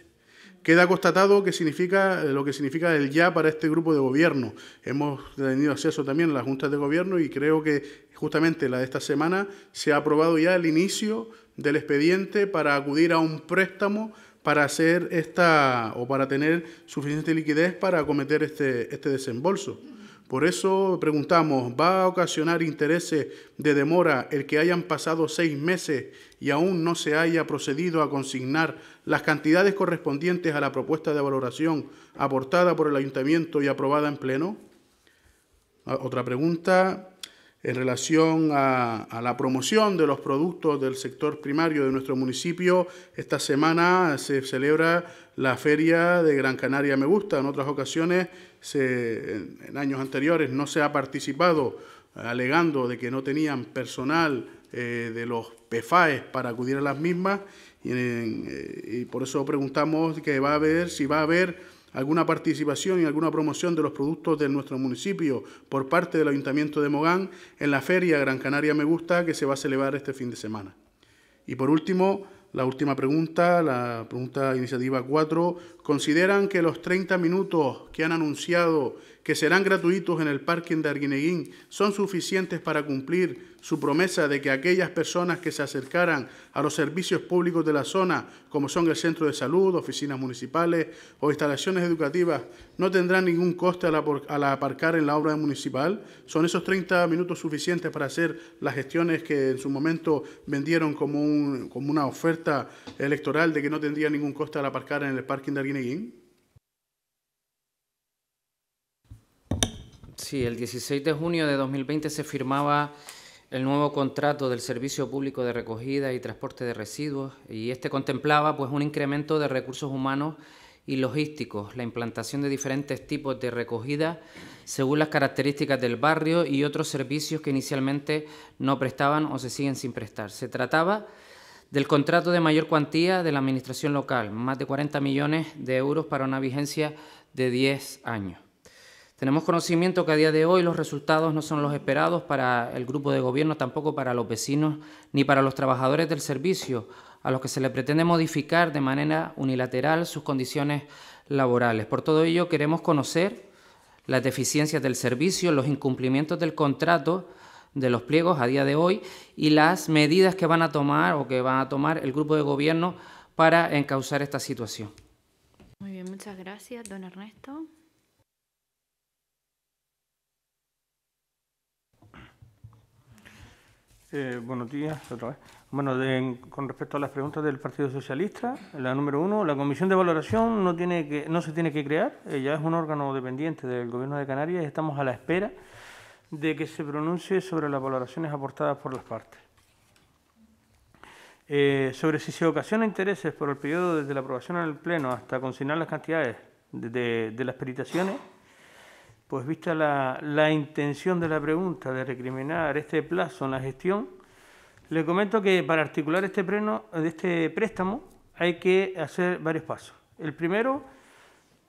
Queda constatado que significa, lo que significa el ya para este grupo de gobierno. Hemos tenido acceso también a las juntas de gobierno y creo que justamente la de esta semana se ha aprobado ya el inicio del expediente para acudir a un préstamo para hacer esta o para tener suficiente liquidez para acometer este, este desembolso. Por eso preguntamos, ¿va a ocasionar intereses de demora el que hayan pasado seis meses y aún no se haya procedido a consignar las cantidades correspondientes a la propuesta de valoración aportada por el ayuntamiento y aprobada en pleno? Ah, otra pregunta, en relación a, la promoción de los productos del sector primario de nuestro municipio. Esta semana se celebra la feria de Gran Canaria Me Gusta. En otras ocasiones, en, años anteriores, no se ha participado alegando de que no tenían personal eh, de los pefaes para acudir a las mismas. Y, eh, y por eso preguntamos que va a haber, si va a haber alguna participación y alguna promoción de los productos de nuestro municipio por parte del Ayuntamiento de Mogán en la feria Gran Canaria Me Gusta que se va a celebrar este fin de semana. Y por último, la última pregunta, la pregunta iniciativa 4, ¿consideran que los 30 minutos que han anunciado que serán gratuitos en el parking de Arguineguín son suficientes para cumplir su promesa de que aquellas personas que se acercaran a los servicios públicos de la zona, como son el centro de salud, oficinas municipales o instalaciones educativas, no tendrán ningún coste al, aparcar en la obra municipal. Son esos 30 minutos suficientes para hacer las gestiones que en su momento vendieron como, como una oferta electoral de que no tendría ningún coste al aparcar en el parking de Arguineguín. Sí, el 16 de junio de 2020 se
firmaba el nuevo contrato del Servicio Público de Recogida y Transporte de Residuos y este contemplaba pues un incremento de recursos humanos y logísticos, la implantación de diferentes tipos de recogida según las características del barrio y otros servicios que inicialmente no prestaban o se siguen sin prestar. Se trataba del contrato de mayor cuantía de la Administración local, más de 40 millones de euros para una vigencia de 10 años. Tenemos conocimiento que a día de hoy los resultados no son los esperados para el grupo de gobierno, tampoco para los vecinos ni para los trabajadores del servicio, a los que se le pretende modificar de manera unilateral sus condiciones laborales. Por todo ello, queremos conocer las deficiencias del servicio, los incumplimientos del contrato, de los pliegos a día de hoy y las medidas que van a tomar o que va a tomar el grupo de gobierno para encauzar esta situación.
Muy bien, muchas gracias, don Ernesto.
Eh, buenos días, otra vez. Bueno, con respecto a las preguntas del Partido Socialista, la número uno, la comisión de valoración no, tiene que, no se tiene que crear, eh, ya es un órgano dependiente del Gobierno de Canarias y estamos a la espera de que se pronuncie sobre las valoraciones aportadas por las partes. Eh, sobre si se ocasiona intereses por el periodo desde la aprobación en el Pleno hasta consignar las cantidades de las peritaciones pues vista la, intención de la pregunta de recriminar este plazo en la gestión, le comento que para articular este, este préstamo hay que hacer varios pasos. El primero,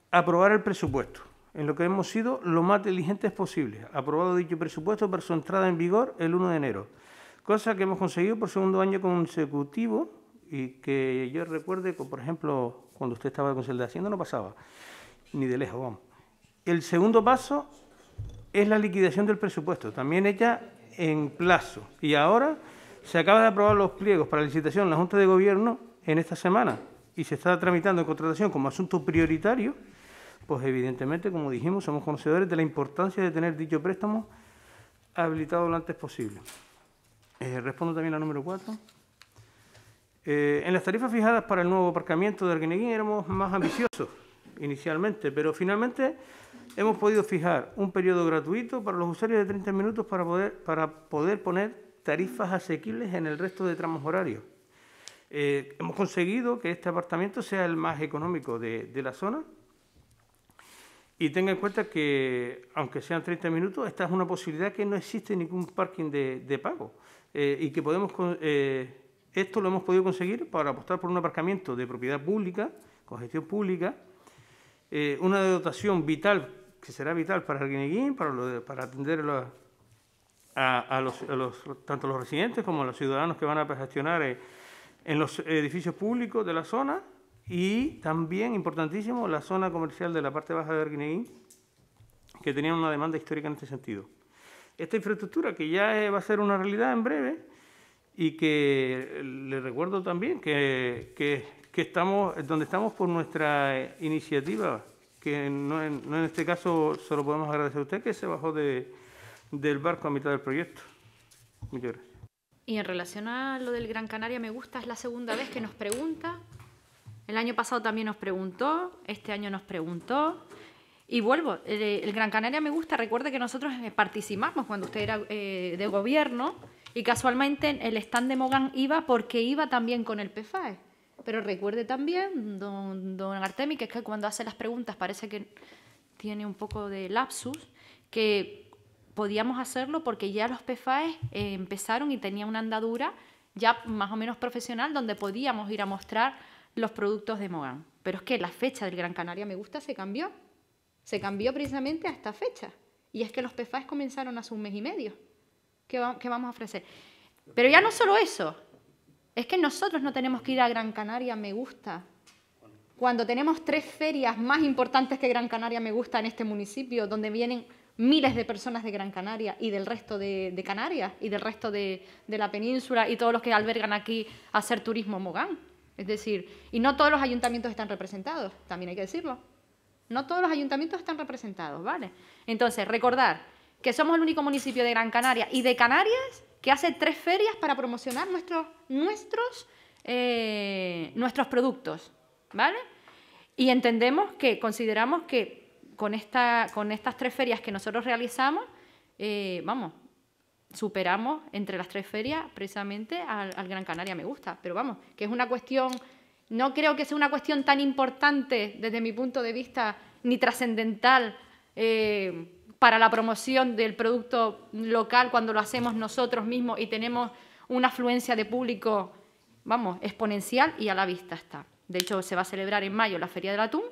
aprobar el presupuesto, en lo que hemos sido lo más diligentes posible. Aprobado dicho presupuesto para su entrada en vigor el 1 de enero, cosa que hemos conseguido por segundo año consecutivo y que yo recuerde que, por ejemplo, cuando usted estaba con el de Hacienda no pasaba, ni de lejos, vamos. El segundo paso es la liquidación del presupuesto, también hecha en plazo. Y ahora se acaba de aprobar los pliegos para licitación en la Junta de Gobierno en esta semana y se está tramitando en contratación como asunto prioritario, pues evidentemente, como dijimos, somos conocedores de la importancia de tener dicho préstamo habilitado lo antes posible. Eh, respondo también a número 4. Eh, en las tarifas fijadas para el nuevo aparcamiento de Arguineguín éramos más ambiciosos inicialmente, pero finalmente hemos podido fijar un periodo gratuito para los usuarios de 30 minutos para poder, para poder poner tarifas asequibles en el resto de tramos horarios. Eh, hemos conseguido que este apartamento sea el más económico de, la zona y tenga en cuenta que, aunque sean 30 minutos, esta es una posibilidad que no existe ningún parking de, pago eh, y que podemos... Eh, esto lo hemos podido conseguir para apostar por un aparcamiento de propiedad pública, con gestión pública, una dotación vital que será vital para el para, para atender a, a, los, tanto los residentes como a los ciudadanos que van a gestionar eh, en los edificios públicos de la zona y también, importantísimo, la zona comercial de la parte baja de Arguineguín, que tenía una demanda histórica en este sentido. Esta infraestructura que ya eh, va a ser una realidad en breve y que le recuerdo también que, que, que estamos, donde estamos por nuestra eh, iniciativa que no en, no en, este caso solo podemos agradecer a usted, que se bajó de, del barco a mitad del proyecto. Muchas
Y en relación a lo del Gran Canaria, me gusta, es la segunda vez que nos pregunta. El año pasado también nos preguntó, este año nos preguntó. Y vuelvo, el, Gran Canaria me gusta, recuerde que nosotros eh, participamos cuando usted era eh, de gobierno y casualmente el stand de Mogán iba porque iba también con el PFAE. Pero recuerde también, don, don Artemi, que es que cuando hace las preguntas parece que tiene un poco de lapsus, que podíamos hacerlo porque ya los PFAE empezaron y tenía una andadura ya más o menos profesional donde podíamos ir a mostrar los productos de Mogán. Pero es que la fecha del Gran Canaria Me Gusta se cambió. Se cambió precisamente a esta fecha. Y es que los PFAs e comenzaron hace un mes y medio. ¿Qué, vamos a ofrecer? Pero ya no solo eso, es que nosotros no tenemos que ir a Gran Canaria, me gusta. Cuando tenemos tres ferias más importantes que Gran Canaria, me gusta en este municipio, donde vienen miles de personas de Gran Canaria y del resto de, Canarias y del resto de, de, la península y todos los que albergan aquí a hacer turismo Mogán. Es decir, y no todos los ayuntamientos están representados, también hay que decirlo. No todos los ayuntamientos están representados, ¿vale? Entonces, recordar que somos el único municipio de Gran Canaria y de Canarias que hace tres ferias para promocionar nuestros, nuestros, eh, nuestros productos, ¿vale? Y entendemos que, consideramos que con, esta, con estas tres ferias que nosotros realizamos, eh, vamos, superamos entre las tres ferias precisamente al, Gran Canaria Me Gusta. Pero vamos, que es una cuestión, no creo que sea una cuestión tan importante desde mi punto de vista, ni trascendental. Eh, para la promoción del producto local cuando lo hacemos nosotros mismos y tenemos una afluencia de público, vamos, exponencial y a la vista está. De hecho, se va a celebrar en mayo la Feria del Atún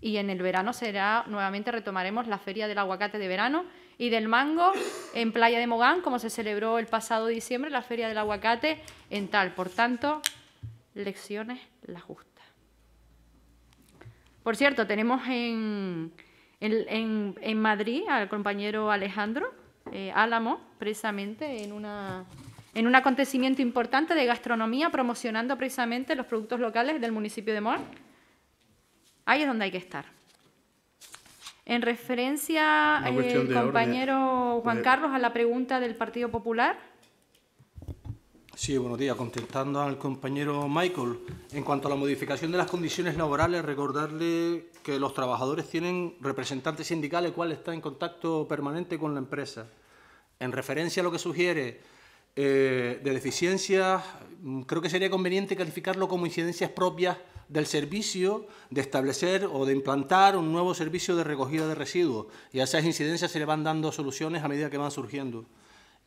y en el verano será, nuevamente retomaremos la Feria del Aguacate de verano y del Mango en Playa de Mogán, como se celebró el pasado diciembre, la Feria del Aguacate en tal. Por tanto, lecciones las justas. Por cierto, tenemos en, en, Madrid al compañero Alejandro eh, Álamo, precisamente en una en un acontecimiento importante de gastronomía promocionando precisamente los productos locales del municipio de Mor. Ahí es donde hay que estar. En referencia, eh, compañero eh, Juan Carlos, a la pregunta del Partido Popular,
Sí, buenos días. Contestando al compañero Michael, en cuanto a la modificación de las condiciones laborales, recordarle que los trabajadores tienen representantes sindicales, cual está en contacto permanente con la empresa. En referencia a lo que sugiere eh, de deficiencias, mm, creo que sería conveniente calificarlo como incidencias propias del servicio de establecer o de implantar un nuevo servicio de recogida de residuos y a esas incidencias se le van dando soluciones a medida que van surgiendo.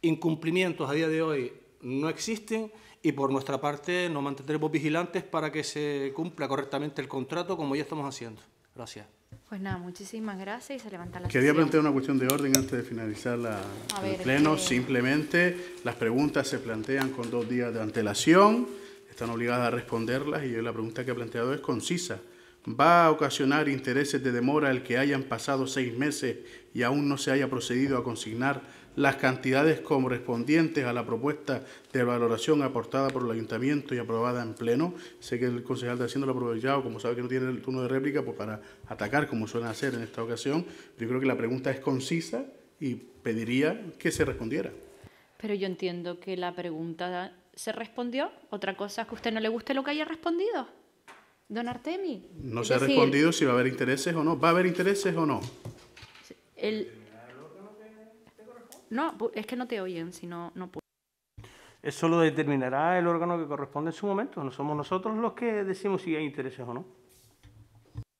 Incumplimientos a día de hoy no existen y por nuestra parte nos mantendremos vigilantes
para que se cumpla correctamente el contrato como ya estamos haciendo. Gracias.
Pues nada, muchísimas gracias y se levanta la Quería plantear
una cuestión de orden antes de finalizar la, el pleno. Eh, Simplemente las preguntas se plantean con dos días de antelación, están obligadas a responderlas y la pregunta que he planteado es concisa. ¿Va a ocasionar intereses de demora el que hayan pasado seis meses y aún no se haya procedido a consignar las cantidades correspondientes a la propuesta de valoración aportada por el ayuntamiento y aprobada en pleno. Sé que el concejal de Hacienda lo ha aprovechado, como sabe que no tiene el turno de réplica, pues para atacar como suele hacer en esta ocasión. Yo creo que la pregunta es concisa y pediría que se respondiera.
Pero yo entiendo que la pregunta se respondió. Otra cosa es que a usted no le guste lo que haya respondido. Don Artemi.
No se ha respondido si va a haber intereses o no. ¿Va a haber intereses o no?
El, no, es que no te oyen, si no, no
Eso lo determinará el órgano que corresponde en su momento. No somos nosotros los que decimos si hay intereses o no.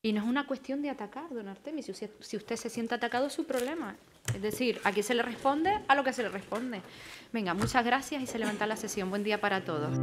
Y no es una cuestión de atacar, don Artemis. Si usted, si usted se siente atacado, es su problema. Es decir, aquí se le responde a lo que se le responde. Venga, muchas gracias y se levanta la sesión. Buen día para todos.